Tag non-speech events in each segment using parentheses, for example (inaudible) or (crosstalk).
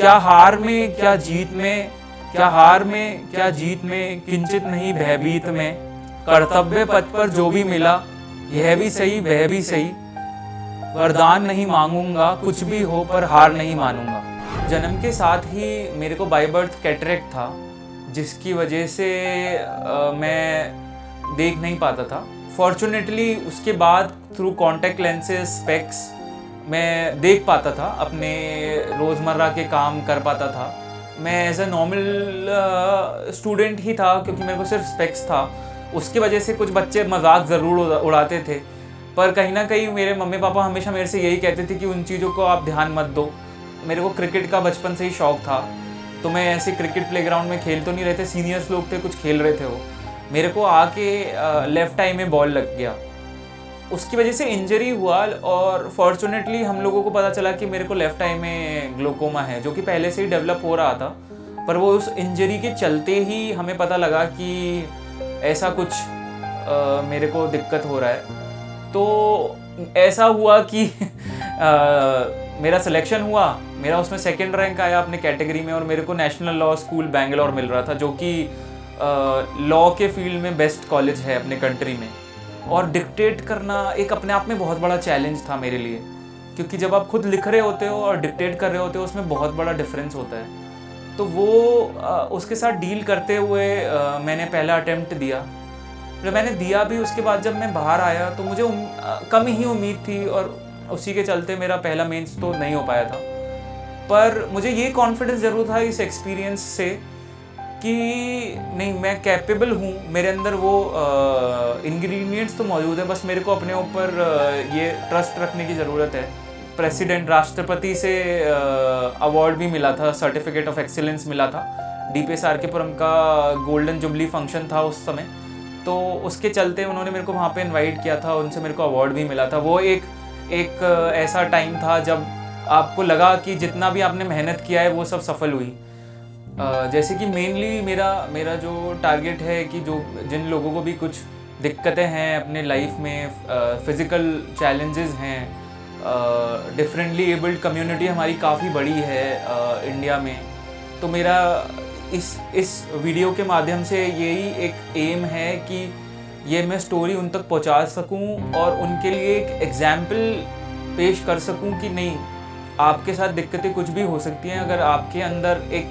क्या हार में क्या जीत में क्या हार में क्या जीत में किंचित नहीं भयभीत में कर्तव्य पथ पर जो भी मिला यह भी सही वह भी सही वरदान नहीं मांगूंगा कुछ भी हो पर हार नहीं मानूंगा जन्म के साथ ही मेरे को बाई बर्थ कैटरेक था जिसकी वजह से आ, मैं देख नहीं पाता था फॉर्चुनेटली उसके बाद थ्रू कॉन्टैक्ट लेंसेज स्पेक्स मैं देख पाता था अपने रोज़मर्रा के काम कर पाता था मैं एज ए नॉर्मल स्टूडेंट ही था क्योंकि मेरे को सिर्फ स्पेक्स था उसकी वजह से कुछ बच्चे मजाक ज़रूर उड़ाते थे पर कहीं ना कहीं मेरे मम्मी पापा हमेशा मेरे से यही कहते थे कि उन चीज़ों को आप ध्यान मत दो मेरे को क्रिकेट का बचपन से ही शौक़ था तो मैं ऐसे क्रिकेट प्लेग्राउंड में खेल तो नहीं रहे थे सीनियर्स लोग थे कुछ खेल रहे थे वो मेरे को आके लेफ़्ट uh, आई में बॉल लग गया उसकी वजह से इंजरी हुआ और फॉर्चुनेटली हम लोगों को पता चला कि मेरे को लेफ्ट आई में ग्लोकोमा है जो कि पहले से ही डेवलप हो रहा था पर वो उस इंजरी के चलते ही हमें पता लगा कि ऐसा कुछ आ, मेरे को दिक्कत हो रहा है तो ऐसा हुआ कि आ, (laughs) मेरा सिलेक्शन हुआ मेरा उसमें सेकंड रैंक आया अपने कैटेगरी में और मेरे को नेशनल लॉ स्कूल बैंगलोर मिल रहा था जो कि लॉ के फील्ड में बेस्ट कॉलेज है अपने कंट्री में और डिक्टेट करना एक अपने आप में बहुत बड़ा चैलेंज था मेरे लिए क्योंकि जब आप खुद लिख रहे होते हो और डिक्टेट कर रहे होते हो उसमें बहुत बड़ा डिफरेंस होता है तो वो आ, उसके साथ डील करते हुए आ, मैंने पहला अटैम्प्ट दिया जब मैंने दिया भी उसके बाद जब मैं बाहर आया तो मुझे उम, आ, कम ही उम्मीद थी और उसी के चलते मेरा पहला मेंस तो नहीं हो पाया था पर मुझे ये कॉन्फिडेंस ज़रूर था इस एक्सपीरियंस से कि नहीं मैं कैपेबल हूँ मेरे अंदर वो इंग्रेडिएंट्स तो मौजूद है बस मेरे को अपने ऊपर ये ट्रस्ट रखने की ज़रूरत है प्रेसिडेंट राष्ट्रपति से अवार्ड भी मिला था सर्टिफिकेट ऑफ एक्सीलेंस मिला था D P S R K पुरम का गोल्डन जुबली फंक्शन था उस समय तो उसके चलते उन्होंने मेरे को वहाँ पे इनवाइट किया था उनसे मेरे को अवार्ड भी मिला था वो एक एक ऐसा टाइम था जब आपको लगा कि जितना भी आपने मेहनत किया है वो सब सफल हुई जैसे कि मेनली मेरा मेरा जो टारगेट है कि जो जिन लोगों को भी कुछ दिक्कतें हैं अपने लाइफ में फिज़िकल चैलेंजेस हैं डिफरेंटली एबल्ड कम्युनिटी हमारी काफ़ी बड़ी है इंडिया में तो मेरा इस इस वीडियो के माध्यम से यही एक एम है कि ये मैं स्टोरी उन तक पहुंचा सकूं और उनके लिए एक एग्ज़ाम्पल पेश कर सकूं कि नहीं आपके साथ दिक्कतें कुछ भी हो सकती हैं अगर आपके अंदर एक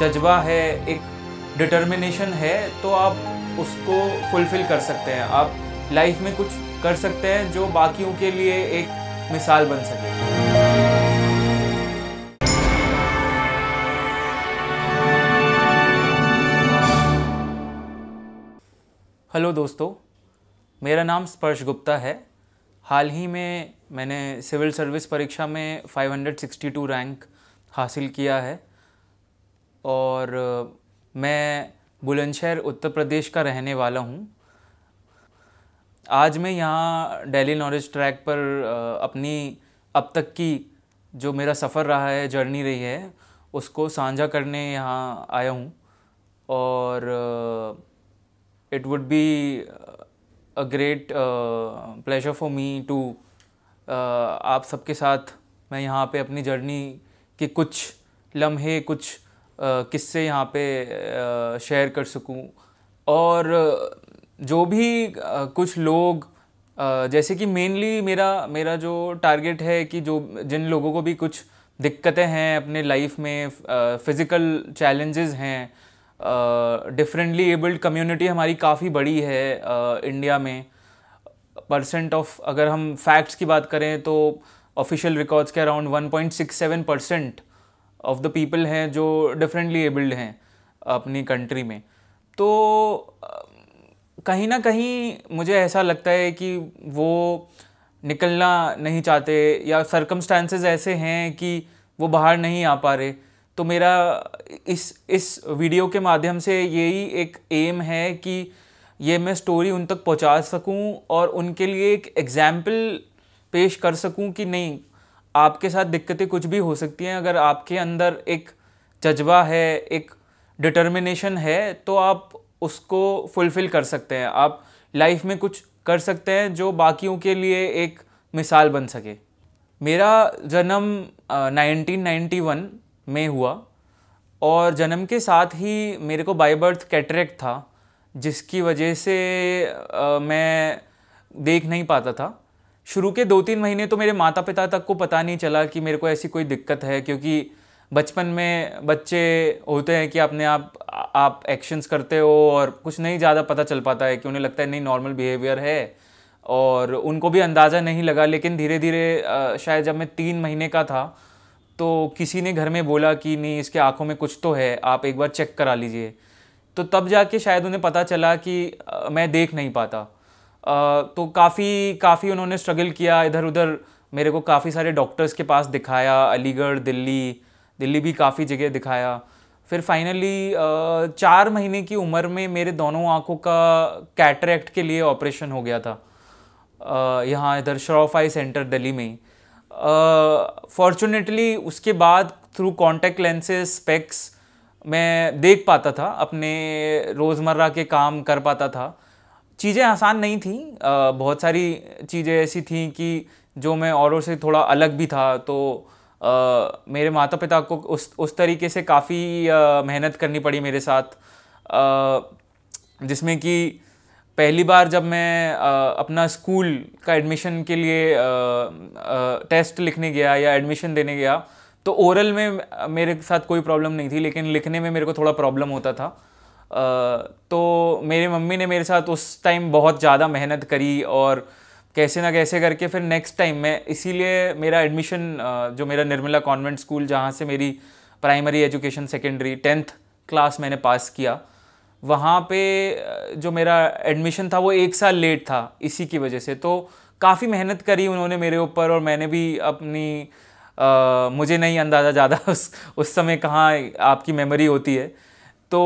जज्बा है एक डिटर्मिनेशन है तो आप उसको फुलफ़िल कर सकते हैं आप लाइफ में कुछ कर सकते हैं जो बाकियों के लिए एक मिसाल बन सके हेलो दोस्तों मेरा नाम स्पर्श गुप्ता है हाल ही में मैंने सिविल सर्विस परीक्षा में 562 रैंक हासिल किया है और मैं बुलंदशहर उत्तर प्रदेश का रहने वाला हूँ आज मैं यहाँ डेली नॉलेज ट्रैक पर अपनी अब तक की जो मेरा सफ़र रहा है जर्नी रही है उसको साझा करने यहाँ आया हूँ और it would be a great pleasure for me to आप सबके साथ मैं यहाँ पे अपनी जर्नी के कुछ लम्हे कुछ किससे यहाँ पे शेयर कर सकूँ और जो भी कुछ लोग जैसे कि मेनली मेरा मेरा जो टारगेट है कि जो जिन लोगों को भी कुछ दिक्कतें हैं अपने लाइफ में फ़िज़िकल चैलेंजेस हैं डिफरेंटली एबल्ड कम्युनिटी हमारी काफ़ी बड़ी है इंडिया में परसेंट ऑफ अगर हम फैक्ट्स की बात करें तो ऑफिशियल रिकॉर्ड्स के around 1.67 percent of the people हैं जो डिफरेंटली एबल्ड हैं अपनी कंट्री में तो कहीं ना कहीं मुझे ऐसा लगता है कि वो निकलना नहीं चाहते या सरकमस्टांसेस ऐसे हैं कि वो बाहर नहीं आ पा रहे तो मेरा इस इस वीडियो के माध्यम से यही एक एम है कि ये मैं स्टोरी उन तक पहुंचा सकूं और उनके लिए एक एग्ज़ाम्पल पेश कर सकूं कि नहीं आपके साथ दिक्कतें कुछ भी हो सकती हैं अगर आपके अंदर एक जज्बा है एक डिटर्मिनेशन है तो आप उसको फुलफ़िल कर सकते हैं आप लाइफ में कुछ कर सकते हैं जो बाकियों के लिए एक मिसाल बन सके मेरा जन्म नाइनटीन नाइन्टी वन में हुआ और जन्म के साथ ही मेरे को बाई बर्थ कैटरेक्ट था जिसकी वजह से आ, मैं देख नहीं पाता था शुरू के दो तीन महीने तो मेरे माता पिता तक को पता नहीं चला कि मेरे को ऐसी कोई दिक्कत है क्योंकि बचपन में बच्चे होते हैं कि अपने आप आप एक्शंस करते हो और कुछ नहीं ज़्यादा पता चल पाता है कि उन्हें लगता है नहीं नॉर्मल बिहेवियर है और उनको भी अंदाज़ा नहीं लगा लेकिन धीरे धीरे शायद जब मैं तीन महीने का था तो किसी ने घर में बोला कि नहीं इसके आँखों में कुछ तो है आप एक बार चेक करा लीजिए तो तब जाके शायद उन्हें पता चला कि मैं देख नहीं पाता तो काफ़ी काफ़ी उन्होंने स्ट्रगल किया इधर उधर मेरे को काफ़ी सारे डॉक्टर्स के पास दिखाया अलीगढ़ दिल्ली दिल्ली भी काफ़ी जगह दिखाया फिर फाइनली चार महीने की उम्र में मेरे दोनों आँखों का कैटरेक्ट के लिए ऑपरेशन हो गया था यहाँ इधर श्रॉफ आई सेंटर दिल्ली में फॉर्चुनेटली उसके बाद थ्रू कॉन्टैक्ट लेंसेज स्पेक्स मैं देख पाता था अपने रोज़मर्रा के काम कर पाता था चीज़ें आसान नहीं थी बहुत सारी चीज़ें ऐसी थी कि जो मैं औरों से थोड़ा अलग भी था तो आ, मेरे माता पिता को उस उस तरीके से काफ़ी मेहनत करनी पड़ी मेरे साथ जिसमें कि पहली बार जब मैं आ, अपना स्कूल का एडमिशन के लिए आ, आ, टेस्ट लिखने गया या एडमिशन देने गया तो ओरल में मेरे साथ कोई प्रॉब्लम नहीं थी लेकिन लिखने में मेरे को थोड़ा प्रॉब्लम होता था तो मेरे मम्मी ने मेरे साथ उस टाइम बहुत ज़्यादा मेहनत करी और कैसे ना कैसे करके फिर नेक्स्ट टाइम मैं इसीलिए मेरा एडमिशन जो मेरा निर्मला कॉन्वेंट स्कूल जहाँ से मेरी primary education secondary tenth class मैंने पास किया वहाँ पे जो मेरा एडमिशन था वो एक साल लेट था इसी की वजह से तो काफ़ी मेहनत करी उन्होंने मेरे ऊपर और मैंने भी अपनी आ, मुझे नहीं अंदाज़ा ज़्यादा (laughs) उस उस समय कहाँ आपकी मेमोरी होती है तो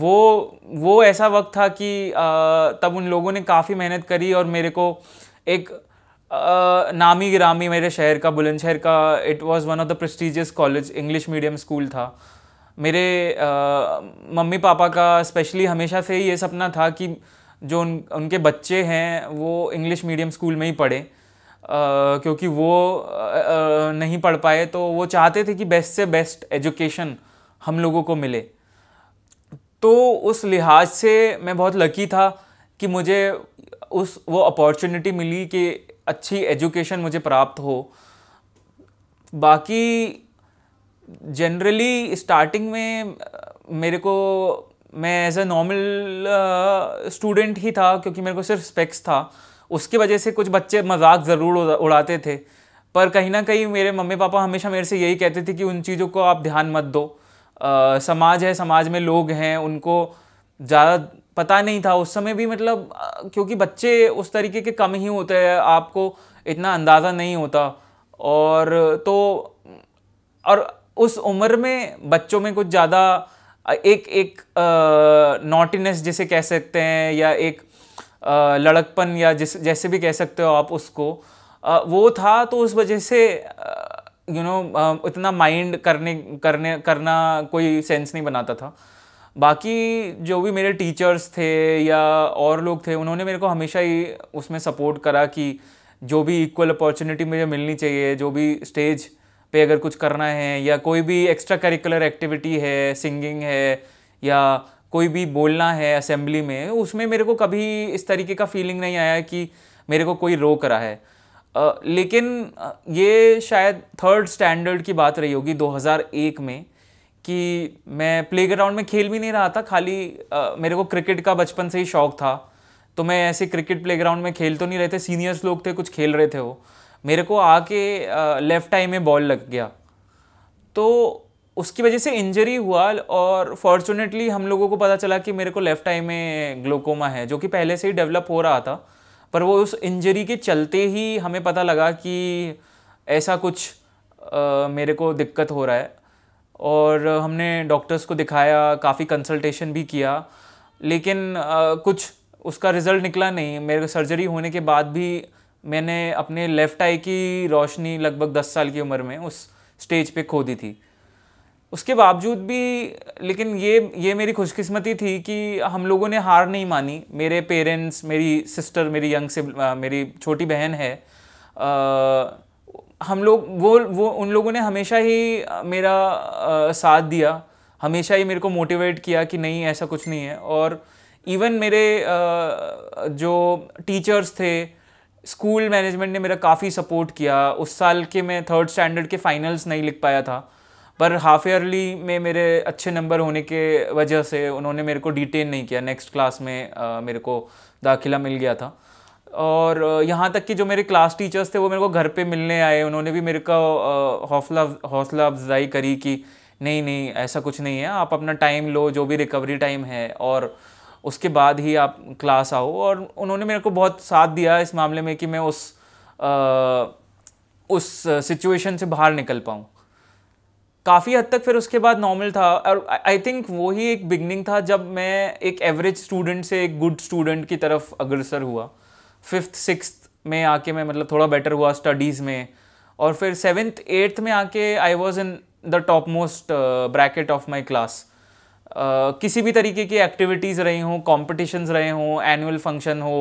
वो वो ऐसा वक्त था कि आ, तब उन लोगों ने काफ़ी मेहनत करी और मेरे को एक आ, नामी गिरामी मेरे शहर का बुलंदशहर का it was one of the prestigious college English medium school था मेरे आ, मम्मी पापा का स्पेशली हमेशा से ही ये सपना था कि जो उन उनके बच्चे हैं वो इंग्लिश मीडियम स्कूल में ही पढ़े क्योंकि वो आ, नहीं पढ़ पाए तो वो चाहते थे कि बेस्ट से बेस्ट एजुकेशन हम लोगों को मिले तो उस लिहाज से मैं बहुत लकी था कि मुझे उस वो अपॉर्चुनिटी मिली कि अच्छी एजुकेशन मुझे प्राप्त हो बाकी जनरली स्टार्टिंग में मेरे को मैं एज ए नॉर्मल स्टूडेंट ही था क्योंकि मेरे को सिर्फ स्पेक्स था उसकी वजह से कुछ बच्चे मजाक ज़रूर उड़ाते थे पर कहीं ना कहीं मेरे मम्मी पापा हमेशा मेरे से यही कहते थे कि उन चीज़ों को आप ध्यान मत दो आ, समाज है समाज में लोग हैं उनको ज़्यादा पता नहीं था उस समय भी मतलब क्योंकि बच्चे उस तरीके के कम ही होते हैं आपको इतना अंदाज़ा नहीं होता और तो और उस उम्र में बच्चों में कुछ ज़्यादा एक एक नॉटिनेस जिसे कह सकते हैं या एक आ, लड़कपन या जिस जैसे भी कह सकते हो आप उसको आ, वो था तो उस वजह से आ, यू you नो know, इतना माइंड करने करने करना कोई सेंस नहीं बनाता था बाकी जो भी मेरे टीचर्स थे या और लोग थे उन्होंने मेरे को हमेशा ही उसमें सपोर्ट करा कि जो भी इक्वल अपॉर्चुनिटी मुझे मिलनी चाहिए जो भी स्टेज पे अगर कुछ करना है या कोई भी एक्स्ट्रा करिकुलर एक्टिविटी है सिंगिंग है या कोई भी बोलना है असेंबली में उसमें मेरे को कभी इस तरीके का फीलिंग नहीं आया कि मेरे को कोई रोक रहा है लेकिन ये शायद थर्ड स्टैंडर्ड की बात रही होगी 2001 में कि मैं प्ले ग्राउंड में खेल भी नहीं रहा था खाली आ, मेरे को क्रिकेट का बचपन से ही शौक था तो मैं ऐसे क्रिकेट प्ले ग्राउंड में खेल तो नहीं रहे थे सीनियर्स लोग थे कुछ खेल रहे थे वो मेरे को आके लेफ्ट टाइम में बॉल लग गया तो उसकी वजह से इंजरी हुआ और फॉर्चुनेटली हम लोगों को पता चला कि मेरे को लेफ्ट टाइम में ग्लोकोमा है जो कि पहले से ही डेवलप हो रहा था पर वो उस इंजरी के चलते ही हमें पता लगा कि ऐसा कुछ आ, मेरे को दिक्कत हो रहा है और हमने डॉक्टर्स को दिखाया काफ़ी कंसल्टेशन भी किया लेकिन आ, कुछ उसका रिज़ल्ट निकला नहीं मेरे सर्जरी होने के बाद भी मैंने अपने लेफ़्ट आई की रोशनी लगभग दस साल की उम्र में उस स्टेज पे खो दी थी उसके बावजूद भी लेकिन ये ये मेरी खुशकिस्मती थी कि हम लोगों ने हार नहीं मानी मेरे पेरेंट्स मेरी सिस्टर मेरी यंग से मेरी छोटी बहन है आ, हम लोग वो वो उन लोगों ने हमेशा ही मेरा आ, साथ दिया हमेशा ही मेरे को मोटिवेट किया कि नहीं ऐसा कुछ नहीं है और इवन मेरे आ, जो टीचर्स थे स्कूल मैनेजमेंट ने मेरा काफ़ी सपोर्ट किया उस साल के मैं थर्ड स्टैंडर्ड के फाइनल्स नहीं लिख पाया था पर हाफ ईयरली में मेरे अच्छे नंबर होने के वजह से उन्होंने मेरे को डिटेन नहीं किया नेक्स्ट क्लास में आ, मेरे को दाखिला मिल गया था और यहाँ तक कि जो मेरे क्लास टीचर्स थे वो मेरे को घर पे मिलने आए उन्होंने भी मेरे का हौसला हौसला अफजाई करी कि नहीं नहीं ऐसा कुछ नहीं है आप अपना टाइम लो जो भी रिकवरी टाइम है और उसके बाद ही आप क्लास आओ और उन्होंने मेरे को बहुत साथ दिया इस मामले में कि मैं उस आ, उस सिचुएशन से बाहर निकल पाऊँ काफ़ी हद तक फिर उसके बाद नॉर्मल था और आई थिंक वो ही एक बिगनिंग था जब मैं एक एवरेज स्टूडेंट से एक गुड स्टूडेंट की तरफ अग्रसर हुआ फिफ्थ सिक्स में आके मैं मतलब थोड़ा बेटर हुआ स्टडीज़ में और फिर सेवन्थ एट्थ में आके I was in the top most bracket of my class किसी भी तरीके की एक्टिविटीज़ रही हों कॉम्पिटिशन्स रहे हों एनुअल फंक्शन हो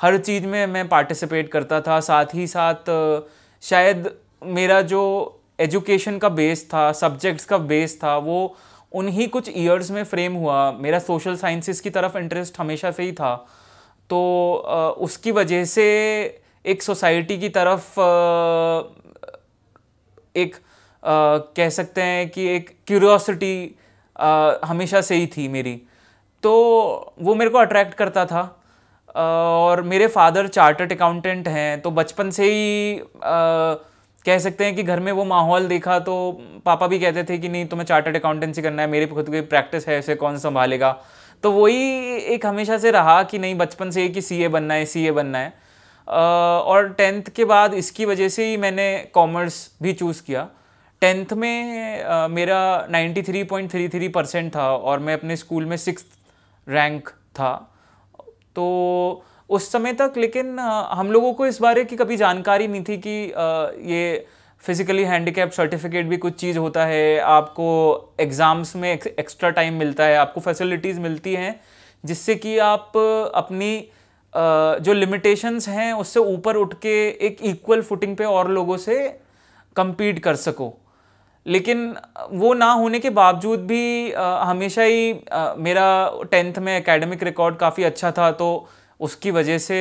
हर चीज़ में मैं पार्टिसिपेट करता था साथ ही साथ uh, शायद मेरा जो एजुकेशन का बेस था सब्जेक्ट्स का बेस था वो उन्हीं कुछ ईयर्स में फ्रेम हुआ मेरा सोशल साइंसिस की तरफ इंटरेस्ट हमेशा से ही था तो उसकी वजह से एक सोसाइटी की तरफ एक कह सकते हैं कि एक क्यूरियोसिटी हमेशा से ही थी मेरी तो वो मेरे को अट्रैक्ट करता था और मेरे फादर चार्टर्ड अकाउंटेंट हैं तो बचपन से ही कह सकते हैं कि घर में वो माहौल देखा तो पापा भी कहते थे कि नहीं तुम्हें चार्टर्ड अकाउंटेंसी करना है मेरे खुद की प्रैक्टिस है इसे कौन संभालेगा तो वही एक हमेशा से रहा कि नहीं बचपन से कि सी बनना है सी बनना है और टेंथ के बाद इसकी वजह से ही मैंने कॉमर्स भी चूज़ किया टेंथ में पॉइंट मेरा 93.33 परसेंट था और मैं अपने स्कूल में सिक्स रैंक था तो उस समय तक लेकिन हम लोगों को इस बारे की कभी जानकारी नहीं थी कि ये फिजिकली हैंडीकैप सर्टिफिकेट भी कुछ चीज़ होता है आपको एग्ज़ाम्स में एक्स्ट्रा टाइम मिलता है आपको फैसिलिटीज़ मिलती हैं जिससे कि आप अपनी जो लिमिटेशंस हैं उससे ऊपर उठ के एक इक्वल फुटिंग पे और लोगों से कम्पीट कर सको लेकिन वो ना होने के बावजूद भी हमेशा ही मेरा टेंथ में एकेडमिक रिकॉर्ड काफ़ी अच्छा था तो उसकी वजह से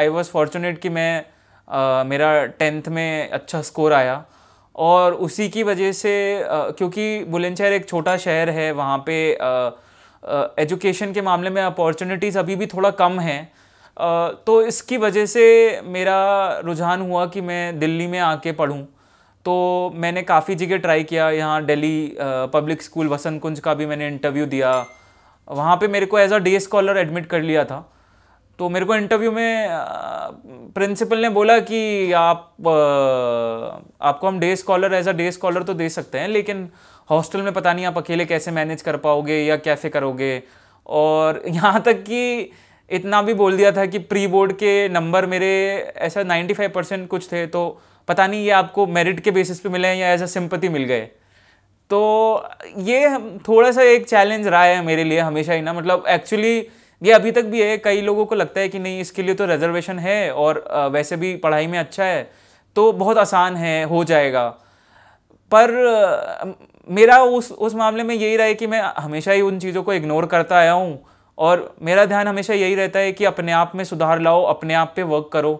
आई वॉज़ फॉर्चुनेट कि मैं आ, मेरा टेंथ में अच्छा स्कोर आया और उसी की वजह से आ, क्योंकि बुलंदशहर एक छोटा शहर है वहाँ पे एजुकेशन के मामले में अपॉर्चुनिटीज़ अभी भी थोड़ा कम हैं तो इसकी वजह से मेरा रुझान हुआ कि मैं दिल्ली में आके पढ़ूं तो मैंने काफ़ी जगह ट्राई किया यहाँ दिल्ली पब्लिक स्कूल वसंत कुंज का भी मैंने इंटरव्यू दिया वहाँ पे मेरे को as a day scholar admit कर लिया था तो मेरे को इंटरव्यू में प्रिंसिपल ने बोला कि आप आपको हम day scholar as a day scholar तो दे सकते हैं लेकिन हॉस्टल में पता नहीं आप अकेले कैसे मैनेज कर पाओगे या कैसे करोगे और (laughs) यहाँ तक कि इतना भी बोल दिया था कि प्री बोर्ड के नंबर मेरे ऐसा 95 परसेंट कुछ थे तो पता नहीं ये आपको मेरिट के बेसिस पे मिले हैं या एज अ सिंपति मिल गए तो ये थोड़ा सा एक चैलेंज रहा है मेरे लिए हमेशा ही ना मतलब एक्चुअली ये अभी तक भी है कई लोगों को लगता है कि नहीं इसके लिए तो रिजर्वेशन है और वैसे भी पढ़ाई में अच्छा है तो बहुत आसान है हो जाएगा पर मेरा उस उस मामले में यही रहा है कि मैं हमेशा ही उन चीज़ों को इग्नोर करता आया हूँ और मेरा ध्यान हमेशा यही रहता है कि अपने आप में सुधार लाओ अपने आप पे वर्क करो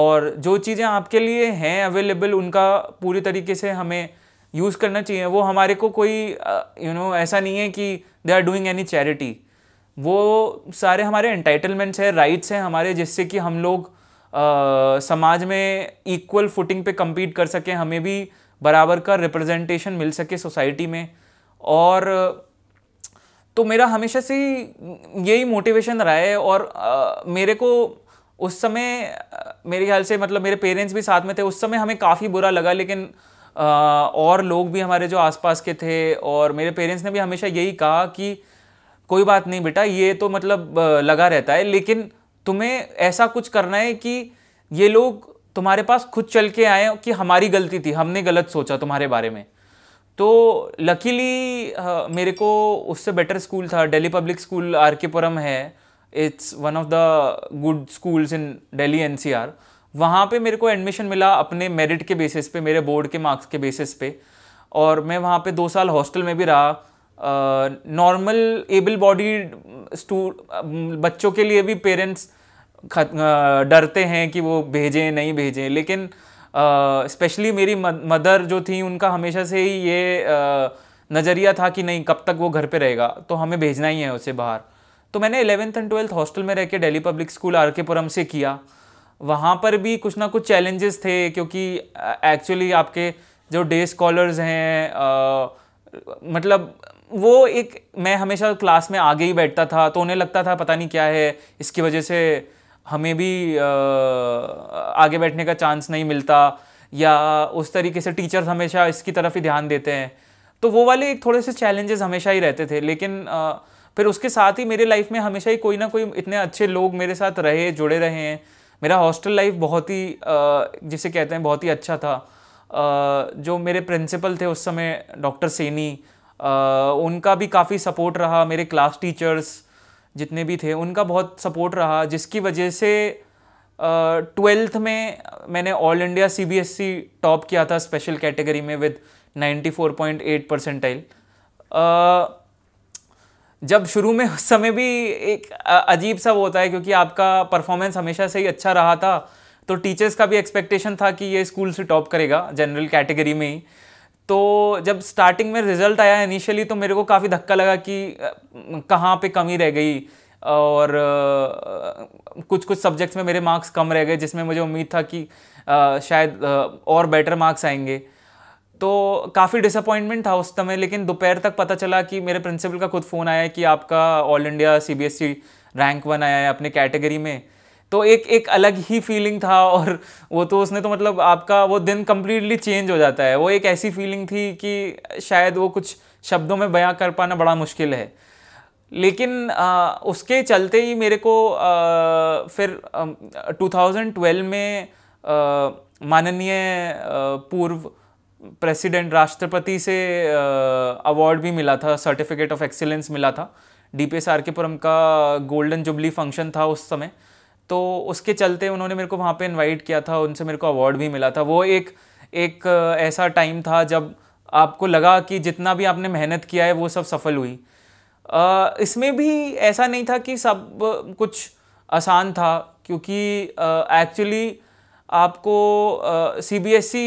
और जो चीज़ें आपके लिए हैं अवेलेबल उनका पूरी तरीके से हमें यूज़ करना चाहिए वो हमारे को कोई यू नो know, ऐसा नहीं है कि they are doing any charity वो सारे हमारे एंटाइटलमेंट्स है राइट्स हैं हमारे जिससे कि हम लोग आ, समाज में इक्वल फुटिंग पे कम्पीट कर सकें हमें भी बराबर का रिप्रेजेंटेशन मिल सके सोसाइटी में और तो मेरा हमेशा से यही मोटिवेशन रहा है और आ, मेरे को उस समय मेरे ख्याल से मतलब मेरे पेरेंट्स भी साथ में थे उस समय हमें काफ़ी बुरा लगा लेकिन आ, और लोग भी हमारे जो आसपास के थे और मेरे पेरेंट्स ने भी हमेशा यही कहा कि कोई बात नहीं बेटा ये तो मतलब लगा रहता है लेकिन तुम्हें ऐसा कुछ करना है कि ये लोग तुम्हारे पास खुद चल के आए कि हमारी गलती थी हमने गलत सोचा तुम्हारे बारे में तो लकीली मेरे को उससे बेटर स्कूल था Delhi public school are K Puram है it's one of the good schools in Delhi NCR वहाँ पर मेरे को एडमिशन मिला अपने मेरिट के बेसिस पे मेरे बोर्ड के मार्क्स के बेसिस पे और मैं वहाँ पे दो साल हॉस्टल में भी रहा नॉर्मल एबल बॉडीड बच्चों के लिए भी पेरेंट्स डरते हैं कि वो भेजें नहीं भेजें लेकिन स्पेशली मेरी मदर जो थी उनका हमेशा से ही ये नज़रिया था कि नहीं कब तक वो घर पे रहेगा तो हमें भेजना ही है उसे बाहर तो मैंने एलेवेंथ एंड ट्वेल्थ हॉस्टल में रह के daily public school are K पुरम से किया वहाँ पर भी कुछ ना कुछ चैलेंजेस थे क्योंकि एक्चुअली आपके जो डे स्कॉलर्स हैं मतलब वो एक मैं हमेशा क्लास में आगे ही बैठता था तो उन्हें लगता था पता नहीं क्या है इसकी वजह से हमें भी आ, आगे बैठने का चांस नहीं मिलता या उस तरीके से टीचर्स हमेशा इसकी तरफ ही ध्यान देते हैं तो वो वाले एक थोड़े से चैलेंजेस हमेशा ही रहते थे लेकिन आ, फिर उसके साथ ही मेरे लाइफ में हमेशा ही कोई ना कोई इतने अच्छे लोग मेरे साथ रहे जुड़े रहे हैं मेरा हॉस्टल लाइफ बहुत ही जिसे कहते हैं बहुत ही अच्छा था जो मेरे प्रिंसिपल थे उस समय डॉक्टर सेनी उनका भी काफ़ी सपोर्ट रहा मेरे क्लास टीचर्स जितने भी थे उनका बहुत सपोर्ट रहा जिसकी वजह से ट्वेल्थ में मैंने ऑल इंडिया सीबीएसई टॉप किया था स्पेशल कैटेगरी में विद 94.8 परसेंटाइल जब शुरू में उस समय भी एक अजीब सा वो होता है क्योंकि आपका परफॉर्मेंस हमेशा से ही अच्छा रहा था तो टीचर्स का भी एक्सपेक्टेशन था कि ये स्कूल से टॉप करेगा जनरल कैटेगरी में ही तो जब स्टार्टिंग में रिजल्ट आया इनिशियली तो मेरे को काफ़ी धक्का लगा कि कहाँ पे कमी रह गई और कुछ कुछ सब्जेक्ट्स में मेरे मार्क्स कम रह गए जिसमें मुझे उम्मीद था कि शायद और बेटर मार्क्स आएंगे तो काफ़ी डिसअपॉइंटमेंट था उस समय लेकिन दोपहर तक पता चला कि मेरे प्रिंसिपल का खुद फ़ोन आया कि आपका all India C rank one आया है अपने कैटेगरी में तो एक एक अलग ही फीलिंग था और वो तो उसने तो मतलब आपका वो दिन कम्प्लीटली चेंज हो जाता है वो एक ऐसी फीलिंग थी कि शायद वो कुछ शब्दों में बयां कर पाना बड़ा मुश्किल है लेकिन आ, उसके चलते ही मेरे को आ, फिर आ, 2012 में माननीय पूर्व प्रेसिडेंट राष्ट्रपति से अवार्ड भी मिला था सर्टिफिकेट ऑफ एक्सीलेंस मिला था D P S R K पुरम का गोल्डन जुबली फंक्शन था उस समय तो उसके चलते उन्होंने मेरे को वहाँ पे इनवाइट किया था उनसे मेरे को अवार्ड भी मिला था वो एक एक ऐसा टाइम था जब आपको लगा कि जितना भी आपने मेहनत किया है वो सब सफल हुई आ, इसमें भी ऐसा नहीं था कि सब कुछ आसान था क्योंकि एक्चुअली आपको सी बी एस ई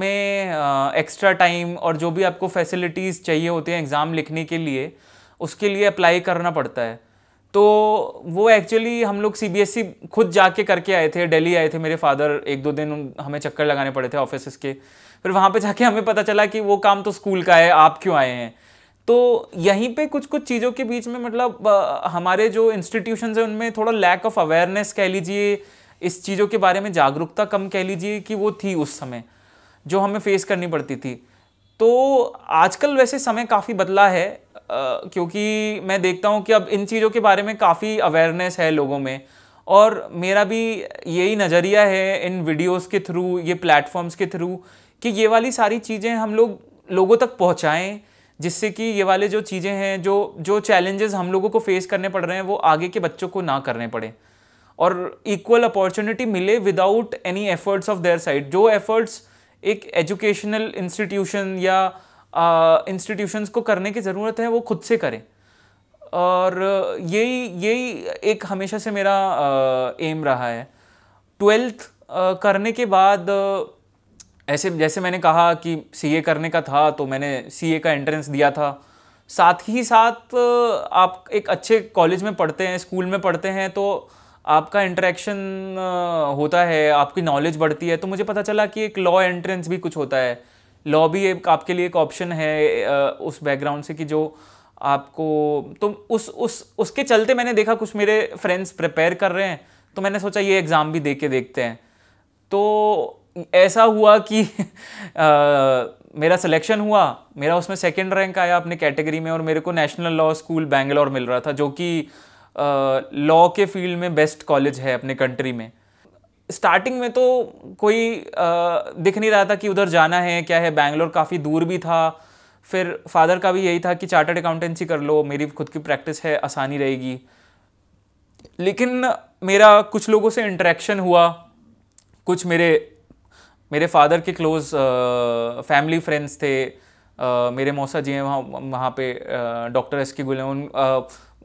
में एक्स्ट्रा टाइम और जो भी आपको फैसिलिटीज़ चाहिए होते हैं एग्ज़ाम लिखने के लिए उसके लिए अप्लाई करना पड़ता है तो वो एक्चुअली हम लोग सी e खुद जाके करके आए थे दिल्ली आए थे मेरे फादर एक दो दिन हमें चक्कर लगाने पड़े थे ऑफिस के फिर वहाँ पे जाके हमें पता चला कि वो काम तो स्कूल का है आप क्यों आए हैं तो यहीं पे कुछ कुछ चीज़ों के बीच में मतलब हमारे जो इंस्टीट्यूशन हैं उनमें थोड़ा लैक ऑफ अवेयरनेस कह लीजिए इस चीज़ों के बारे में जागरूकता कम कह लीजिए कि वो थी उस समय जो हमें फेस करनी पड़ती थी तो आजकल वैसे समय काफ़ी बदला है क्योंकि मैं देखता हूँ कि अब इन चीज़ों के बारे में काफ़ी अवेयरनेस है लोगों में और मेरा भी यही नज़रिया है इन वीडियोस के थ्रू ये प्लेटफॉर्म्स के थ्रू कि ये वाली सारी चीज़ें हम लोग लोगों तक पहुँचाएँ जिससे कि ये वाले जो चीज़ें हैं जो जो चैलेंजेस हम लोगों को फेस करने पड़ रहे हैं वो आगे के बच्चों को ना करने पड़े और इक्वल अपॉर्चुनिटी मिले without any efforts of their side जो एफर्ट्स एक एजुकेशनल इंस्टीट्यूशन या इंस्टीट्यूशंस को करने की ज़रूरत है वो खुद से करें और यही यही एक हमेशा से मेरा एम रहा है ट्वेल्थ करने के बाद ऐसे जैसे मैंने कहा कि सीए करने का था तो मैंने सीए का एंट्रेंस दिया था साथ ही साथ आप एक अच्छे कॉलेज में पढ़ते हैं स्कूल में पढ़ते हैं तो आपका इंटरेक्शन होता है आपकी नॉलेज बढ़ती है तो मुझे पता चला कि एक लॉ एंट्रेंस भी कुछ होता है लॉ भी एक आपके लिए एक ऑप्शन है उस बैकग्राउंड से कि जो आपको तो उस उस उसके चलते मैंने देखा कुछ मेरे फ्रेंड्स प्रिपेयर कर रहे हैं तो मैंने सोचा ये एग्ज़ाम भी दे के देखते हैं तो ऐसा हुआ कि आ, (laughs) मेरा सिलेक्शन हुआ मेरा उसमें सेकंड रैंक आया अपने कैटेगरी में और मेरे को नेशनल लॉ स्कूल बैंगलोर मिल रहा था जो कि लॉ के फील्ड में बेस्ट कॉलेज है अपने कंट्री में स्टार्टिंग में तो कोई आ, दिख नहीं रहा था कि उधर जाना है क्या है बैंगलोर काफ़ी दूर भी था फिर फादर का भी यही था कि चार्टर्ड अकाउंटेंसी कर लो मेरी खुद की प्रैक्टिस है आसानी रहेगी लेकिन मेरा कुछ लोगों से इंटरेक्शन हुआ कुछ मेरे मेरे फादर के क्लोज फैमिली फ्रेंड्स थे आ, मेरे मौसा जी हैं वहाँ वहाँ पे डॉक्टर एस के गुल हैं उन आ,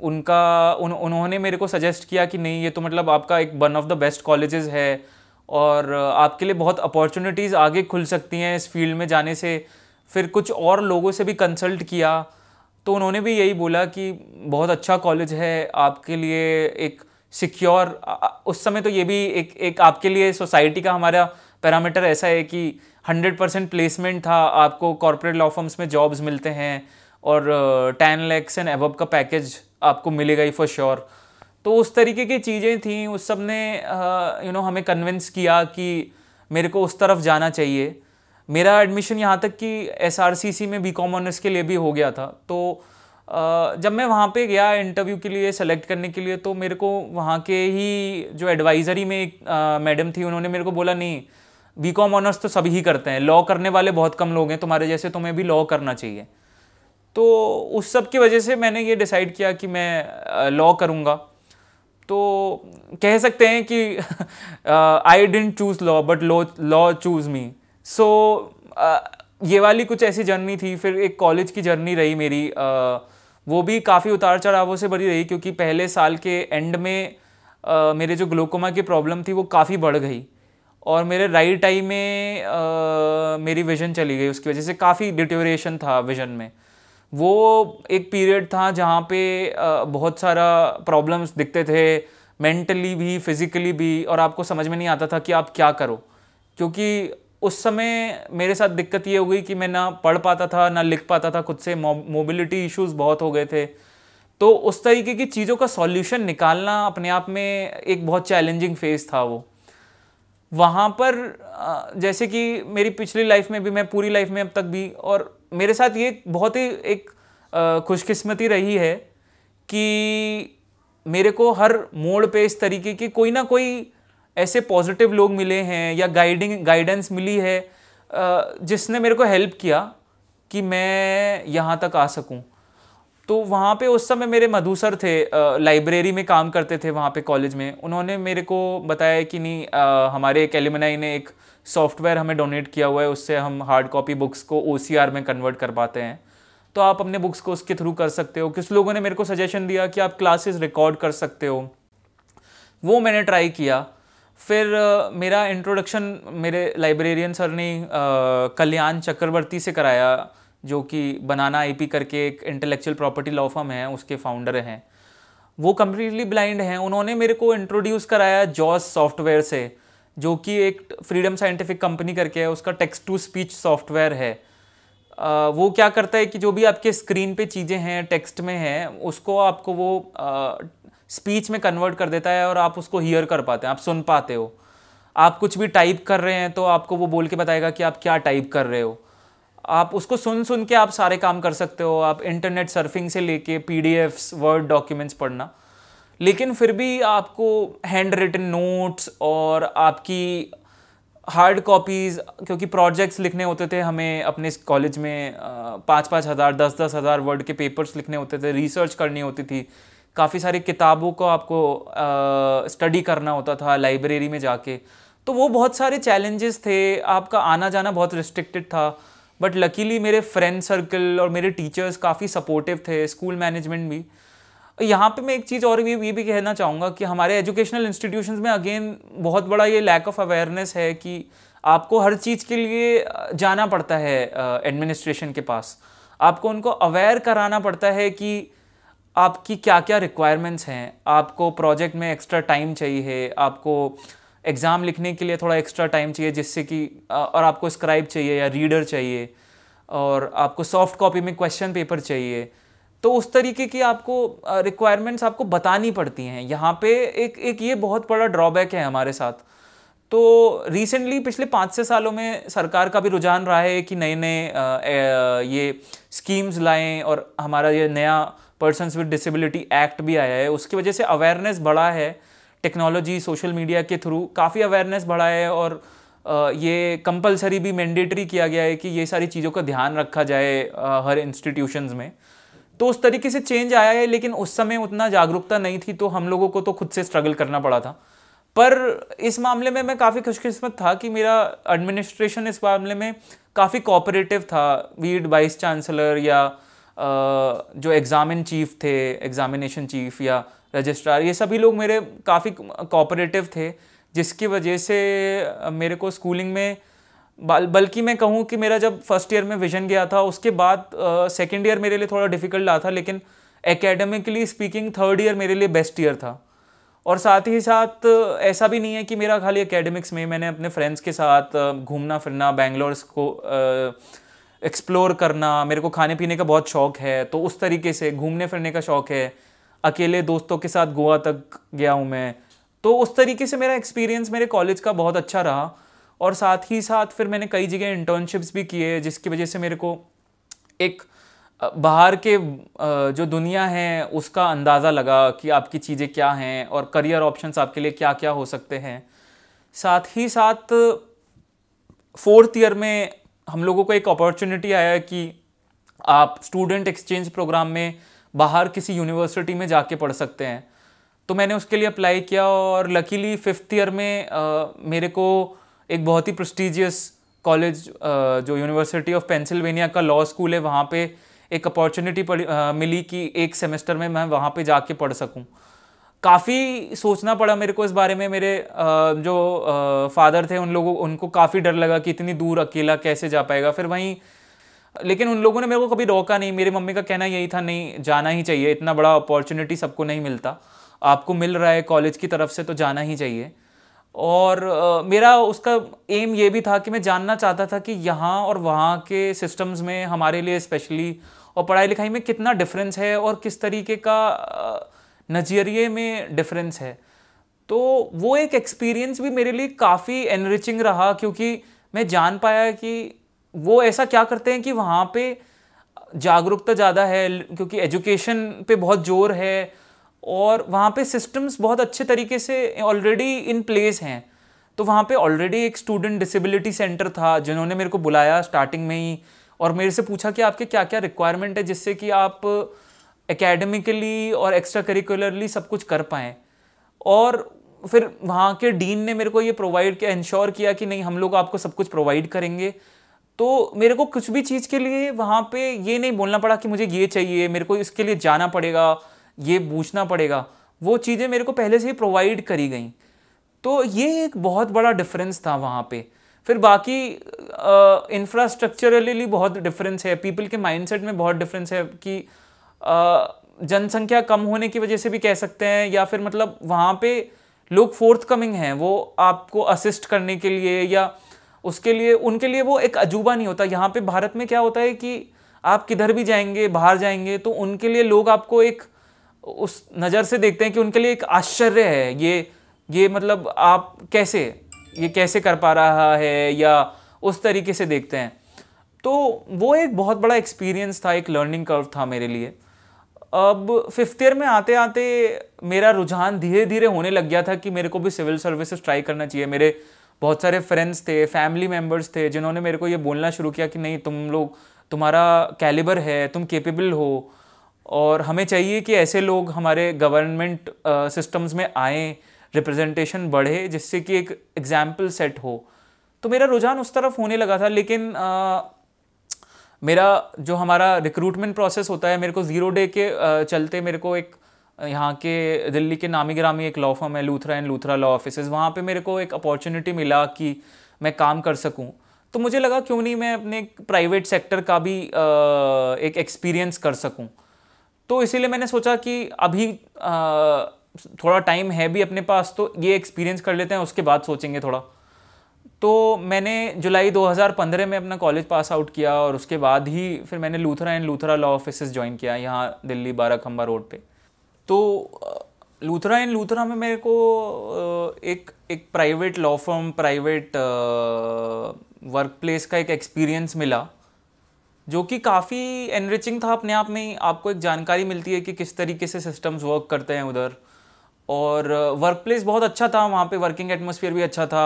उनका उन उन्होंने मेरे को सजेस्ट किया कि नहीं ये तो मतलब आपका एक one of the best colleges है और आपके लिए बहुत अपॉर्चुनिटीज़ आगे खुल सकती हैं इस फील्ड में जाने से फिर कुछ और लोगों से भी कंसल्ट किया तो उन्होंने भी यही बोला कि बहुत अच्छा कॉलेज है आपके लिए एक सिक्योर उस समय तो ये भी एक एक आपके लिए सोसाइटी का हमारा पैरामीटर ऐसा है कि हंड्रेड परसेंट प्लेसमेंट था आपको कॉरपोरेट लॉ फर्म्स में जॉब्स मिलते हैं और टेन लैक्स एंड एबव का पैकेज आपको मिलेगा ही फॉर श्योर तो उस तरीके की चीज़ें थी उस सब ने यू नो हमें कन्विंस किया कि मेरे को उस तरफ जाना चाहिए मेरा एडमिशन यहाँ तक कि एस आर सी सी में बी कॉम ऑनर्स के लिए भी हो गया था तो uh, जब मैं वहाँ पे गया इंटरव्यू के लिए सेलेक्ट करने के लिए तो मेरे को वहाँ के ही जो एडवाइज़री में एक मैडम थी उन्होंने मेरे को बोला नहीं बी कॉम ऑनर्स तो सभी ही करते हैं लॉ करने वाले बहुत कम लोग हैं तुम्हारे जैसे तुम्हें भी लॉ करना चाहिए तो उस सब की वजह से मैंने ये डिसाइड किया कि मैं लॉ करूँगा तो कह सकते हैं कि I didn't choose law but law law chose me so ये वाली कुछ ऐसी जर्नी थी फिर एक कॉलेज की जर्नी रही मेरी uh, वो भी काफ़ी उतार चढ़ावों से भरी रही क्योंकि पहले साल के एंड में uh, मेरे जो ग्लोकोमा की प्रॉब्लम थी वो काफ़ी बढ़ गई और मेरे राइट आई में uh, मेरी विज़न चली गई उसकी वजह से काफ़ी डिटोरेशन था विज़न में वो एक पीरियड था जहाँ पे बहुत सारा प्रॉब्लम्स दिखते थे मेंटली भी फिज़िकली भी और आपको समझ में नहीं आता था कि आप क्या करो क्योंकि उस समय मेरे साथ दिक्कत ये हो गई कि मैं ना पढ़ पाता था ना लिख पाता था खुद से मोबिलिटी इश्यूज़ बहुत हो गए थे तो उस तरीके की चीज़ों का सॉल्यूशन निकालना अपने आप में एक बहुत चैलेंजिंग फेज़ था वो वहाँ पर जैसे कि मेरी पिछली लाइफ में भी मैं पूरी लाइफ में अब तक भी और मेरे साथ ये बहुत ही एक खुशकिस्मती रही है कि मेरे को हर मोड़ पे इस तरीके की कोई ना कोई ऐसे पॉजिटिव लोग मिले हैं या गाइडिंग गाइडेंस मिली है जिसने मेरे को हेल्प किया कि मैं यहाँ तक आ सकूँ तो वहाँ पे उस समय मेरे मधु सर थे लाइब्रेरी में काम करते थे वहाँ पे कॉलेज में उन्होंने मेरे को बताया कि नहीं आ, हमारे एक एलिमनाई ने एक सॉफ्टवेयर हमें डोनेट किया हुआ है उससे हम हार्ड कॉपी बुक्स को ओ में कन्वर्ट कर पाते हैं तो आप अपने बुक्स को उसके थ्रू कर सकते हो किस लोगों ने मेरे को सजेशन दिया कि आप क्लासेस रिकॉर्ड कर सकते हो वो मैंने ट्राई किया फिर uh, मेरा इंट्रोडक्शन मेरे लाइब्रेरियन सर ने uh, कल्याण चक्रवर्ती से कराया जो कि बनाना आईपी करके एक इंटेलेक्चुअल प्रॉपर्टी लॉ फर्म है उसके फाउंडर हैं वो कम्प्लीटली ब्लाइंड हैं उन्होंने मेरे को इंट्रोड्यूस कराया जॉस सॉफ्टवेयर से जो कि एक फ्रीडम साइंटिफिक कंपनी करके है उसका टेक्स्ट टू स्पीच सॉफ्टवेयर है आ, वो क्या करता है कि जो भी आपके स्क्रीन पे चीज़ें हैं टेक्स्ट में हैं उसको आपको वो स्पीच में कन्वर्ट कर देता है और आप उसको हीयर कर पाते हैं आप सुन पाते हो आप कुछ भी टाइप कर रहे हैं तो आपको वो बोल के बताएगा कि आप क्या टाइप कर रहे हो आप उसको सुन सुन के आप सारे काम कर सकते हो आप इंटरनेट सर्फिंग से लेके पी वर्ड डॉक्यूमेंट्स पढ़ना लेकिन फिर भी आपको हैंड रिटन नोट्स और आपकी हार्ड कॉपीज़ क्योंकि प्रोजेक्ट्स लिखने होते थे हमें अपने कॉलेज में पाँच पाँच हज़ार दस दस हज़ार वर्ड के पेपर्स लिखने होते थे रिसर्च करनी होती थी काफ़ी सारी किताबों को आपको स्टडी करना होता था लाइब्रेरी में जाके तो वो बहुत सारे चैलेंजेस थे आपका आना जाना बहुत रिस्ट्रिक्टेड था बट लकीली मेरे फ्रेंड सर्कल और मेरे टीचर्स काफ़ी सपोर्टिव थे स्कूल मैनेजमेंट भी यहाँ पे मैं एक चीज़ और भी ये भी कहना चाहूँगा कि हमारे एजुकेशनल इंस्टीट्यूशंस में अगेन बहुत बड़ा ये लैक ऑफ अवेयरनेस है कि आपको हर चीज़ के लिए जाना पड़ता है एडमिनिस्ट्रेशन के पास आपको उनको अवेयर कराना पड़ता है कि आपकी क्या क्या रिक्वायरमेंट्स हैं आपको प्रोजेक्ट में एक्स्ट्रा टाइम चाहिए आपको एग्ज़ाम लिखने के लिए थोड़ा एक्स्ट्रा टाइम चाहिए जिससे कि और आपको स्क्राइब चाहिए या रीडर चाहिए और आपको सॉफ्ट कॉपी में क्वेश्चन पेपर चाहिए तो उस तरीके की आपको रिक्वायरमेंट्स आपको बतानी पड़ती हैं यहाँ पे एक एक ये बहुत बड़ा ड्रॉबैक है हमारे साथ तो रिसेंटली पिछले पाँच छः सालों में सरकार का भी रुझान रहा है कि नए नए ये स्कीम्स लाएं और हमारा ये नया पर्सनस विद डिसेबिलिटी एक्ट भी आया है उसकी वजह से अवेयरनेस बढ़ा है टेक्नोलॉजी सोशल मीडिया के थ्रू काफ़ी अवेयरनेस बढ़ा है और ये कंपलसरी भी मैंडेटरी किया गया है कि ये सारी चीज़ों का ध्यान रखा जाए हर इंस्टीट्यूशंस में तो उस तरीके से चेंज आया है लेकिन उस समय उतना जागरूकता नहीं थी तो हम लोगों को तो खुद से स्ट्रगल करना पड़ा था पर इस मामले में मैं काफ़ी खुशकिस्मत था कि मेरा एडमिनिस्ट्रेशन इस मामले में काफ़ी कोऑपरेटिव था वीड वाइस चांसलर या जो एग्ज़ाम चीफ थे एग्ज़ामिनेशन चीफ या रजिस्ट्रार ये सभी लोग मेरे काफ़ी कोऑपरेटिव थे जिसकी वजह से मेरे को स्कूलिंग में बल्कि मैं कहूँ कि मेरा जब फर्स्ट ईयर में विजन गया था उसके बाद सेकेंड ईयर मेरे लिए थोड़ा डिफिकल्ट रहा था लेकिन एकेडमिकली स्पीकिंग थर्ड ईयर मेरे लिए बेस्ट ईयर था और साथ ही साथ ऐसा भी नहीं है कि मेरा खाली एकेडमिक्स में मैंने अपने फ्रेंड्स के साथ घूमना फिरना बैंगलोर को एक्सप्लोर करना मेरे को खाने पीने का बहुत शौक है तो उस तरीके से घूमने फिरने का शौक है अकेले दोस्तों के साथ गोवा तक गया हूँ मैं तो उस तरीके से मेरा एक्सपीरियंस मेरे कॉलेज का बहुत अच्छा रहा और साथ ही साथ फिर मैंने कई जगह इंटर्नशिप्स भी किए जिसकी वजह से मेरे को एक बाहर के जो दुनिया है उसका अंदाज़ा लगा कि आपकी चीज़ें क्या हैं और करियर ऑप्शंस आपके लिए क्या क्या हो सकते हैं साथ ही साथ फोर्थ ईयर में हम लोगों को एक अपॉर्चुनिटी आया कि आप स्टूडेंट एक्सचेंज प्रोग्राम में बाहर किसी यूनिवर्सिटी में जाके पढ़ सकते हैं तो मैंने उसके लिए अप्लाई किया और लकीली फिफ्थ ईयर में आ, मेरे को एक बहुत ही प्रस्टिजियस कॉलेज uh, जो यूनिवर्सिटी ऑफ पेंसिल्वेनिया का लॉ स्कूल है वहाँ पे एक अपॉर्चुनिटी uh, मिली कि एक सेमेस्टर में मैं वहाँ पे जाके पढ़ सकूँ काफ़ी सोचना पड़ा मेरे को इस बारे में मेरे uh, जो फादर थे उन लोगों उनको काफ़ी डर लगा कि इतनी दूर अकेला कैसे जा पाएगा फिर वहीं लेकिन उन लोगों ने मेरे को कभी रोका नहीं मेरी मम्मी का कहना यही था नहीं जाना ही चाहिए इतना बड़ा अपॉर्चुनिटी सबको नहीं मिलता आपको मिल रहा है कॉलेज की तरफ से तो जाना ही चाहिए और आ, मेरा उसका एम ये भी था कि मैं जानना चाहता था कि यहाँ और वहाँ के सिस्टम्स में हमारे लिए स्पेशली और पढ़ाई लिखाई में कितना डिफरेंस है और किस तरीके का नज़रिए में डिफरेंस है तो वो एक एक्सपीरियंस भी मेरे लिए काफ़ी एनरिचिंग रहा क्योंकि मैं जान पाया कि वो ऐसा क्या करते हैं कि वहाँ पे जागरूकता ज़्यादा है क्योंकि एजुकेशन पे बहुत जोर है और वहाँ पे सिस्टम्स बहुत अच्छे तरीके से ऑलरेडी इन प्लेस हैं तो वहाँ पे ऑलरेडी एक स्टूडेंट डिसेबिलिटी सेंटर था जिन्होंने मेरे को बुलाया स्टार्टिंग में ही और मेरे से पूछा कि आपके क्या क्या रिक्वायरमेंट है जिससे कि आप एकेडमिकली और एक्स्ट्रा करिकुलरली सब कुछ कर पाएँ और फिर वहाँ के डीन ने मेरे को ये प्रोवाइड किया इंश्योर किया कि नहीं हम लोग आपको सब कुछ प्रोवाइड करेंगे तो मेरे को कुछ भी चीज़ के लिए वहाँ पे ये नहीं बोलना पड़ा कि मुझे ये चाहिए मेरे को इसके लिए जाना पड़ेगा ये पूछना पड़ेगा वो चीज़ें मेरे को पहले से ही प्रोवाइड करी गई तो ये एक बहुत बड़ा डिफरेंस था वहाँ पे फिर बाकी इंफ्रास्ट्रक्चरली बहुत डिफरेंस है पीपल के माइंडसेट में बहुत डिफरेंस है कि जनसंख्या कम होने की वजह से भी कह सकते हैं या फिर मतलब वहाँ पे लोग फोर्थ कमिंग हैं वो आपको असिस्ट करने के लिए या उसके लिए उनके लिए वो एक अजूबा नहीं होता यहाँ पे भारत में क्या होता है कि आप किधर भी जाएंगे बाहर जाएंगे तो उनके लिए लोग आपको एक उस नज़र से देखते हैं कि उनके लिए एक आश्चर्य है ये ये मतलब आप कैसे ये कैसे कर पा रहा है या उस तरीके से देखते हैं तो वो एक बहुत बड़ा एक्सपीरियंस था एक लर्निंग कर्व था मेरे लिए अब फिफ्थ ईयर में आते आते मेरा रुझान धीरे धीरे होने लग गया था कि मेरे को भी सिविल सर्विसेज ट्राई करना चाहिए मेरे बहुत सारे फ्रेंड्स थे फैमिली मेम्बर्स थे जिन्होंने मेरे को ये बोलना शुरू किया कि नहीं तुम लोग तुम्हारा कैलिबर है तुम केपेबल हो और हमें चाहिए कि ऐसे लोग हमारे गवर्नमेंट सिस्टम्स में आए रिप्रेजेंटेशन बढ़े जिससे कि एक एग्जाम्पल सेट हो तो मेरा रुझान उस तरफ होने लगा था लेकिन आ, मेरा जो हमारा रिक्रूटमेंट प्रोसेस होता है मेरे को ज़ीरो डे के आ, चलते मेरे को एक यहाँ के दिल्ली के नामी ग्रामी एक लॉ फॉर्म है Luthra and Luthra law office वहाँ पे मेरे को एक अपॉर्चुनिटी मिला कि मैं काम कर सकूँ तो मुझे लगा क्यों नहीं मैं अपने प्राइवेट सेक्टर का भी आ, एक एक्सपीरियंस कर सकूँ तो इसीलिए मैंने सोचा कि अभी आ, थोड़ा टाइम है भी अपने पास तो ये एक्सपीरियंस कर लेते हैं उसके बाद सोचेंगे थोड़ा तो मैंने जुलाई 2015 में अपना कॉलेज पास आउट किया और उसके बाद ही फिर मैंने Luthra and Luthra law office join किया यहाँ दिल्ली बारह खम्बा रोड पे तो लूथरा एंड लूथरा में मेरे को एक एक private law firm private work place का एक एक्सपीरियंस मिला जो कि काफ़ी एनरिचिंग था अपने आप में आपको एक जानकारी मिलती है कि किस तरीके से सिस्टम्स वर्क करते हैं उधर और वर्क प्लेस बहुत अच्छा था वहाँ पे वर्किंग एटमोसफियर भी अच्छा था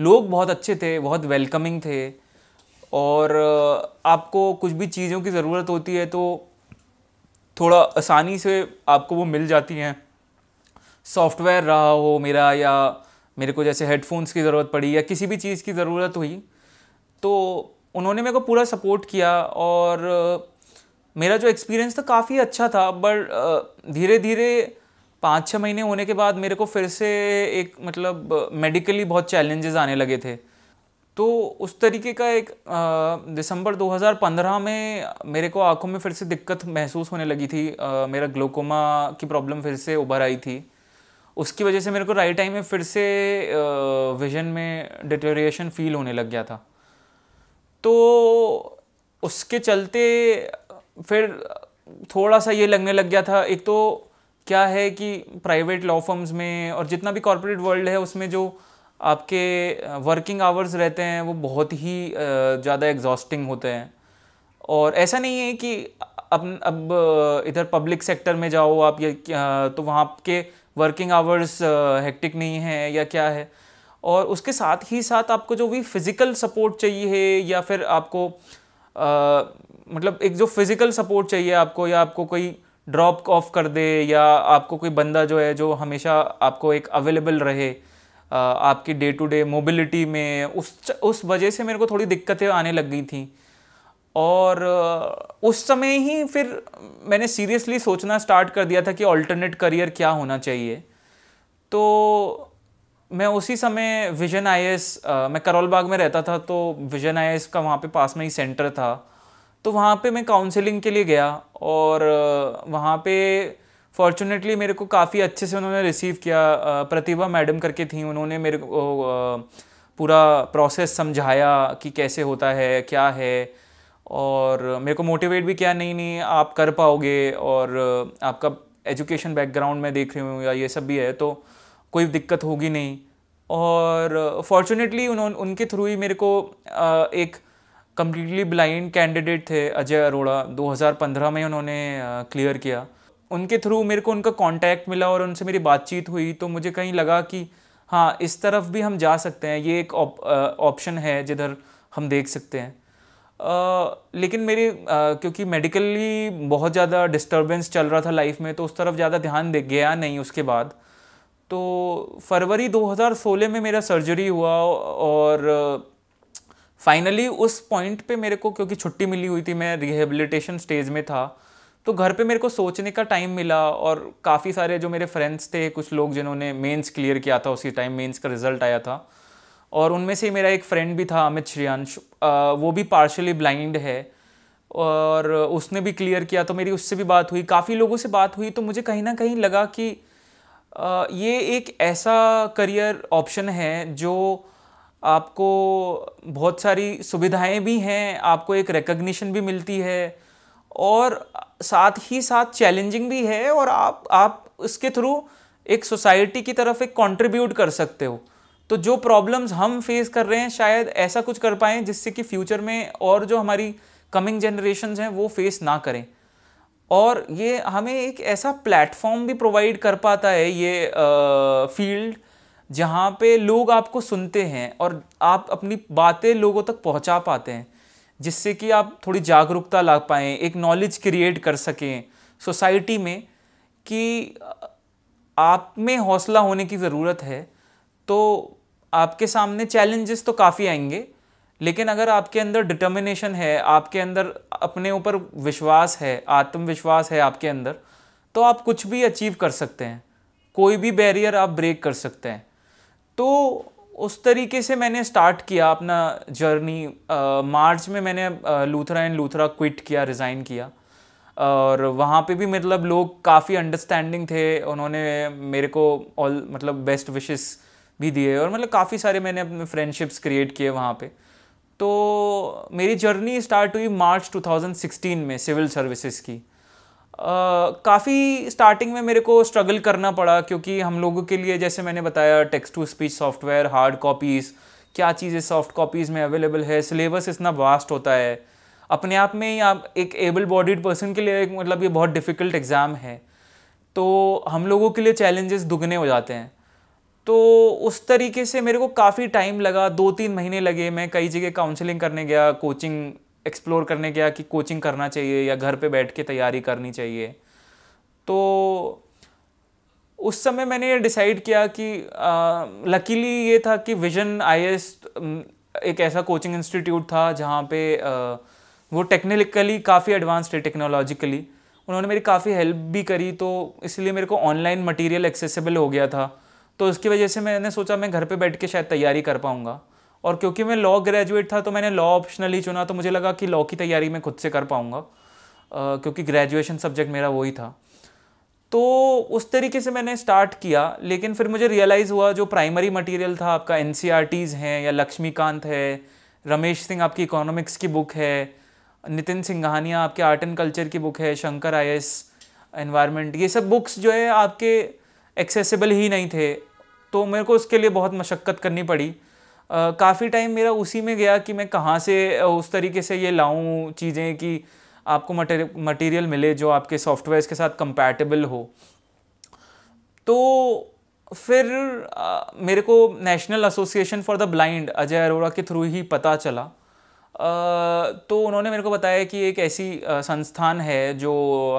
लोग बहुत अच्छे थे बहुत वेलकमिंग थे और आपको कुछ भी चीज़ों की ज़रूरत होती है तो थोड़ा आसानी से आपको वो मिल जाती हैं सॉफ्टवेयर रहा हो मेरा या मेरे को जैसे हेडफोन्स की ज़रूरत पड़ी या किसी भी चीज़ की ज़रूरत हुई तो उन्होंने मेरे को पूरा सपोर्ट किया और मेरा जो एक्सपीरियंस था काफ़ी अच्छा था बट धीरे धीरे पाँच छः महीने होने के बाद मेरे को फिर से एक मतलब मेडिकली बहुत चैलेंजेस आने लगे थे तो उस तरीके का एक दिसंबर 2015 में मेरे को आँखों में फिर से दिक्कत महसूस होने लगी थी आ, मेरा ग्लोकोमा की प्रॉब्लम फिर से उभर आई थी उसकी वजह से मेरे को राइट टाइम में फिर से विजन में डिटोरिएशन फील होने लग गया था तो उसके चलते फिर थोड़ा सा ये लगने लग गया था एक तो क्या है कि प्राइवेट लॉ फर्म्स में और जितना भी कॉरपोरेट वर्ल्ड है उसमें जो आपके वर्किंग आवर्स रहते हैं वो बहुत ही ज़्यादा एग्जॉस्टिंग होते हैं और ऐसा नहीं है कि अब अब इधर पब्लिक सेक्टर में जाओ आप ये तो वहाँ के वर्किंग आवर्स हेक्टिक नहीं है या क्या है और उसके साथ ही साथ आपको जो भी फिज़िकल सपोर्ट चाहिए या फिर आपको आ, मतलब एक जो फिज़िकल सपोर्ट चाहिए आपको या आपको कोई ड्रॉप ऑफ कर दे या आपको कोई बंदा जो है जो हमेशा आपको एक अवेलेबल रहे आ, आपकी डे टू डे मोबिलिटी में उस उस वजह से मेरे को थोड़ी दिक्कतें आने लग गई थी और उस समय ही फिर मैंने सीरियसली सोचना स्टार्ट कर दिया था कि ऑल्टरनेट करियर क्या होना चाहिए तो मैं उसी समय विजन आई मैं करोल बाग में रहता था तो विजन आई का वहाँ पे पास में ही सेंटर था तो वहाँ पे मैं काउंसलिंग के लिए गया और वहाँ पे फॉर्चुनेटली मेरे को काफ़ी अच्छे से उन्होंने रिसीव किया प्रतिभा मैडम करके थी उन्होंने मेरे को पूरा प्रोसेस समझाया कि कैसे होता है क्या है और मेरे को मोटिवेट भी किया नहीं नहीं आप कर पाओगे और आपका एजुकेशन बैकग्राउंड में देख रही हूँ या ये सब भी है तो कोई दिक्कत होगी नहीं और फॉर्चुनेटली उन्होंने उनके थ्रू ही मेरे को आ, एक कम्प्लीटली ब्लाइंड कैंडिडेट थे अजय अरोड़ा 2015 में उन्होंने क्लियर किया उनके थ्रू मेरे को उनका कांटेक्ट मिला और उनसे मेरी बातचीत हुई तो मुझे कहीं लगा कि हाँ इस तरफ भी हम जा सकते हैं ये एक ऑप्शन है जिधर हम देख सकते हैं आ, लेकिन आ, क्योंकि मेडिकली बहुत ज़्यादा डिस्टर्बेंस चल रहा था लाइफ में तो उस तरफ ज़्यादा ध्यान दे गया नहीं उसके बाद तो फरवरी 2016 में मेरा सर्जरी हुआ और फाइनली उस पॉइंट पे मेरे को क्योंकि छुट्टी मिली हुई थी मैं रिहेबिलिटेशन स्टेज में था तो घर पे मेरे को सोचने का टाइम मिला और काफ़ी सारे जो मेरे फ्रेंड्स थे कुछ लोग जिन्होंने मेंस क्लियर किया था उसी टाइम मेंस का रिजल्ट आया था और उनमें से मेरा एक फ्रेंड भी था अमित श्रेयांश वो भी पार्शली ब्लाइंड है और उसने भी क्लियर किया तो मेरी उससे भी बात हुई काफ़ी लोगों से बात हुई तो मुझे कहीं ना कहीं लगा कि ये एक ऐसा करियर ऑप्शन है जो आपको बहुत सारी सुविधाएं भी हैं आपको एक रिकग्निशन भी मिलती है और साथ ही साथ चैलेंजिंग भी है और आप आप इसके थ्रू एक सोसाइटी की तरफ एक कंट्रीब्यूट कर सकते हो तो जो प्रॉब्लम्स हम फेस कर रहे हैं शायद ऐसा कुछ कर पाएँ जिससे कि फ्यूचर में और जो हमारी कमिंग जनरेशन हैं वो फेस ना करें और ये हमें एक ऐसा प्लेटफॉर्म भी प्रोवाइड कर पाता है ये फील्ड जहाँ पे लोग आपको सुनते हैं और आप अपनी बातें लोगों तक पहुँचा पाते हैं जिससे कि आप थोड़ी जागरूकता ला पाएँ एक नॉलेज क्रिएट कर सकें सोसाइटी में कि आप में हौसला होने की ज़रूरत है तो आपके सामने चैलेंजेस तो काफ़ी आएंगे लेकिन अगर आपके अंदर डिटर्मिनेशन है आपके अंदर अपने ऊपर विश्वास है आत्मविश्वास है आपके अंदर तो आप कुछ भी अचीव कर सकते हैं कोई भी बैरियर आप ब्रेक कर सकते हैं तो उस तरीके से मैंने स्टार्ट किया अपना जर्नी आ, मार्च में मैंने लूथरा एंड लूथरा क्विट किया रिज़ाइन किया और वहाँ पे भी मतलब लोग काफ़ी अंडरस्टैंडिंग थे उन्होंने मेरे को ऑल मतलब बेस्ट विशेस भी दिए और मतलब काफ़ी सारे मैंने अपने फ्रेंडशिप्स क्रिएट किए वहाँ पर तो मेरी जर्नी स्टार्ट हुई मार्च 2016 में सिविल सर्विसेज की काफ़ी स्टार्टिंग में मेरे को स्ट्रगल करना पड़ा क्योंकि हम लोगों के लिए जैसे मैंने बताया text to speech software hard copies क्या चीज़ें सॉफ्ट कॉपीज़ में अवेलेबल है सिलेबस इतना वास्ट होता है अपने आप में ही आप एक एबल बॉडीड पर्सन के लिए मतलब ये बहुत डिफ़िकल्ट एग्ज़ाम है तो हम लोगों के लिए चैलेंजेस दुगने हो जाते हैं तो उस तरीके से मेरे को काफ़ी टाइम लगा दो तीन महीने लगे मैं कई जगह काउंसलिंग करने गया कोचिंग एक्सप्लोर करने गया कि कोचिंग करना चाहिए या घर पे बैठ के तैयारी करनी चाहिए तो उस समय मैंने ये डिसाइड किया कि लकीली ये था कि विजन आई एक ऐसा कोचिंग इंस्टीट्यूट था जहाँ पे आ, वो टेक्निकली काफ़ी एडवांस थे टेक्नोलॉजिकली उन्होंने मेरी काफ़ी हेल्प भी करी तो इसलिए मेरे को ऑनलाइन मटेरियल एक्सेसिबल हो गया था तो उसकी वजह से मैंने सोचा मैं घर पे बैठ के शायद तैयारी कर पाऊँगा और क्योंकि मैं लॉ ग्रेजुएट था तो मैंने लॉ ऑप्शनली चुना तो मुझे लगा कि लॉ की तैयारी मैं खुद से कर पाऊँगा क्योंकि ग्रेजुएशन सब्जेक्ट मेरा वही था तो उस तरीके से मैंने स्टार्ट किया लेकिन फिर मुझे रियलाइज़ हुआ जो प्राइमरी मटेरियल था आपका एन e हैं या लक्ष्मीकांत है रमेश सिंह आपकी इकोनॉमिक्स की बुक है नितिन सिंघानिया आपके आर्ट एंड कल्चर की बुक है शंकर आई एस एनवायरमेंट ये सब बुक्स जो है आपके एक्सेसिबल ही नहीं थे तो मेरे को उसके लिए बहुत मशक्क़त करनी पड़ी काफ़ी टाइम मेरा उसी में गया कि मैं कहाँ से उस तरीके से ये लाऊँ चीज़ें कि आपको मटेरियल मिले जो आपके सॉफ्टवेयर के साथ कंपैटिबल हो तो फिर आ, मेरे को National Association for the Blind Ajay Arora के थ्रू ही पता चला आ, तो उन्होंने मेरे को बताया कि एक ऐसी संस्थान है जो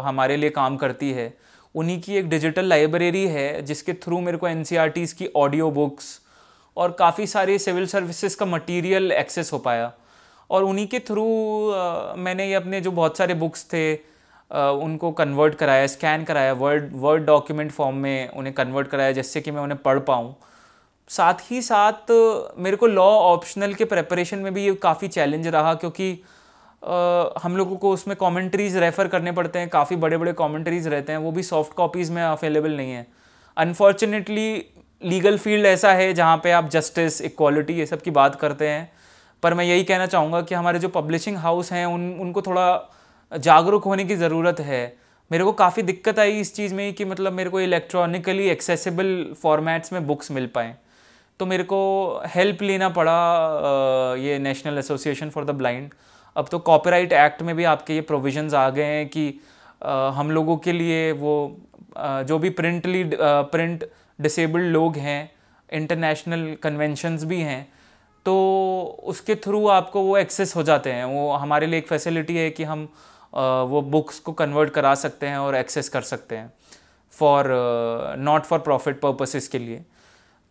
हमारे लिए काम करती है उन्हीं की एक डिजिटल लाइब्रेरी है जिसके थ्रू मेरे को एन e की ऑडियो बुक्स और काफ़ी सारे सिविल सर्विसेज का मटेरियल एक्सेस हो पाया और उन्हीं के थ्रू मैंने ये अपने जो बहुत सारे बुक्स थे उनको कन्वर्ट कराया स्कैन कराया वर्ड वर्ड डॉक्यूमेंट फॉर्म में उन्हें कन्वर्ट कराया जिससे कि मैं उन्हें पढ़ पाऊँ साथ ही साथ मेरे को लॉ ऑप्शनल के प्रेपरेशन में भी ये काफ़ी चैलेंज रहा क्योंकि आ, हम लोगों को उसमें कॉमेंट्रीज रेफ़र करने पड़ते हैं काफ़ी बड़े बड़े कॉमेंट्रीज रहते हैं वो भी सॉफ्ट कॉपीज़ में अवेलेबल नहीं है अनफॉर्चुनेटली लीगल फील्ड ऐसा है जहाँ पे आप जस्टिस इक्वालिटी ये सब की बात करते हैं पर मैं यही कहना चाहूँगा कि हमारे जो पब्लिशिंग हाउस हैं उन उनको थोड़ा जागरूक होने की ज़रूरत है मेरे को काफ़ी दिक्कत आई इस चीज़ में कि मतलब मेरे को इलेक्ट्रॉनिकली एक्सेसिबल फॉर्मेट्स में बुक्स मिल पाएँ तो मेरे को हेल्प लेना पड़ा ये National Association for the Blind अब तो कॉपीराइट एक्ट में भी आपके ये प्रोविजंस आ गए हैं कि आ, हम लोगों के लिए वो आ, जो भी प्रिंटली प्रिंट डिसेबल्ड लोग हैं इंटरनेशनल कन्वेंशंस भी हैं तो उसके थ्रू आपको वो एक्सेस हो जाते हैं वो हमारे लिए एक फैसिलिटी है कि हम आ, वो बुक्स को कन्वर्ट करा सकते हैं और एक्सेस कर सकते हैं for not for profit purposes के लिए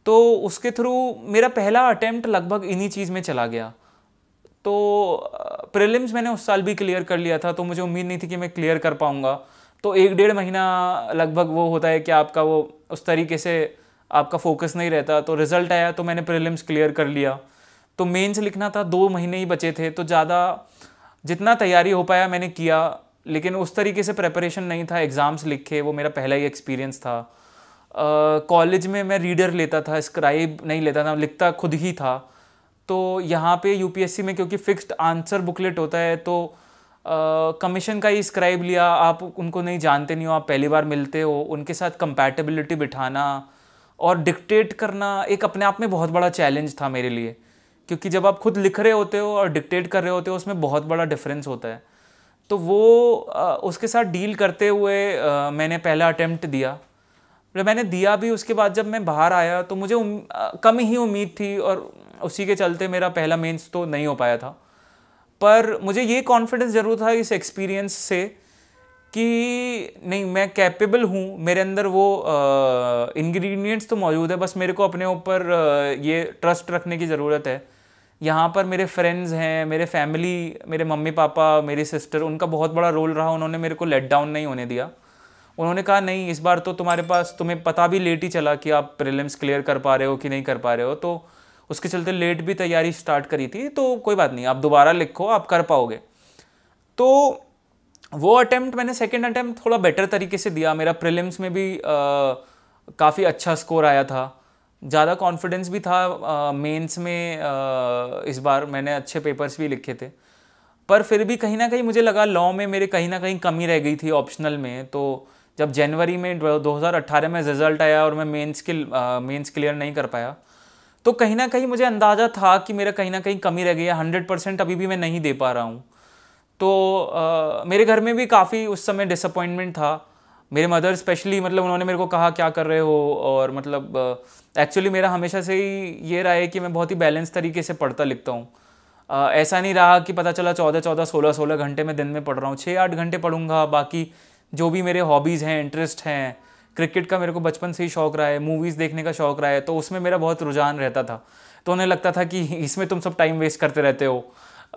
तो उसके थ्रू मेरा पहला अटेम्प्ट लगभग इन्हीं चीज़ में चला गया तो प्रीलिम्स मैंने उस साल भी क्लियर कर लिया था तो मुझे उम्मीद नहीं थी कि मैं क्लियर कर पाऊँगा तो एक डेढ़ महीना लगभग वो होता है कि आपका वो उस तरीके से आपका फोकस नहीं रहता तो रिज़ल्ट आया तो मैंने प्रीलिम्स क्लियर कर लिया तो मेंस लिखना था दो महीने ही बचे थे तो ज़्यादा जितना तैयारी हो पाया मैंने किया लेकिन उस तरीके से प्रेपरेशन नहीं था एग्ज़ाम्स लिखे वो मेरा पहला ही एक्सपीरियंस था कॉलेज में मैं रीडर लेता था स्क्राइब नहीं लेता था लिखता खुद ही था तो यहाँ पे यूपीएससी में क्योंकि फिक्स्ड आंसर बुकलेट होता है तो कमीशन का ही स्क्राइब लिया आप उनको नहीं जानते नहीं हो आप पहली बार मिलते हो उनके साथ कंपैटिबिलिटी बिठाना और डिक्टेट करना एक अपने आप में बहुत बड़ा चैलेंज था मेरे लिए क्योंकि जब आप खुद लिख रहे होते हो और डिक्टेट कर रहे होते हो उसमें बहुत बड़ा डिफरेंस होता है तो वो आ, उसके साथ डील करते हुए आ, मैंने पहला अटैम्प्ट दिया मैंने दिया भी उसके बाद जब मैं बाहर आया तो मुझे उम, आ, कम ही उम्मीद थी और उसी के चलते मेरा पहला मेंस तो नहीं हो पाया था पर मुझे ये कॉन्फिडेंस ज़रूर था इस एक्सपीरियंस से कि नहीं मैं कैपेबल हूँ मेरे अंदर वो इंग्रेडिएंट्स तो मौजूद है बस मेरे को अपने ऊपर ये ट्रस्ट रखने की ज़रूरत है यहाँ पर मेरे फ्रेंड्स हैं मेरे फैमिली मेरे मम्मी पापा मेरी सिस्टर उनका बहुत बड़ा रोल रहा उन्होंने मेरे को लेट डाउन नहीं होने दिया उन्होंने कहा नहीं इस बार तो तुम्हारे पास तुम्हें पता भी लेट ही चला कि आप प्रिलिम्स क्लियर कर पा रहे हो कि नहीं कर पा रहे हो तो उसके चलते लेट भी तैयारी स्टार्ट करी थी तो कोई बात नहीं आप दोबारा लिखो आप कर पाओगे तो वो अटैम्प्ट मैंने सेकेंड अटैम्प्ट थोड़ा बेटर तरीके से दिया मेरा प्रिलिम्स में भी काफ़ी अच्छा स्कोर आया था ज़्यादा कॉन्फिडेंस भी था मेंस में आ, इस बार मैंने अच्छे पेपर्स भी लिखे थे पर फिर भी कहीं ना कहीं मुझे लगा लॉ में मेरे कहीं ना कहीं कमी रह गई थी ऑप्शनल में तो जब जनवरी में 2018 में रिजल्ट आया और मैं मेंस के मेंस क्लियर नहीं कर पाया तो कहीं ना कहीं मुझे अंदाज़ा था कि मेरा कहीं ना कहीं कमी रह गई है हंड्रेड परसेंट अभी भी मैं नहीं दे पा रहा हूँ तो आ, मेरे घर में भी काफ़ी उस समय डिसअपॉइंटमेंट था मेरे मदर स्पेशली मतलब उन्होंने मेरे को कहा क्या कर रहे हो और मतलब एक्चुअली मेरा हमेशा से ही ये रहा है कि मैं बहुत ही बैलेंस तरीके से पढ़ता लिखता हूँ ऐसा नहीं रहा कि पता चला चौदह चौदह सोलह सोलह घंटे मैं दिन में पढ़ रहा हूँ छः आठ घंटे पढ़ूंगा बाकी जो भी मेरे हॉबीज़ हैं इंटरेस्ट हैं क्रिकेट का मेरे को बचपन से ही शौक रहा है मूवीज़ देखने का शौक रहा है तो उसमें मेरा बहुत रुझान रहता था तो उन्हें लगता था कि (laughs) इसमें तुम सब टाइम वेस्ट करते रहते हो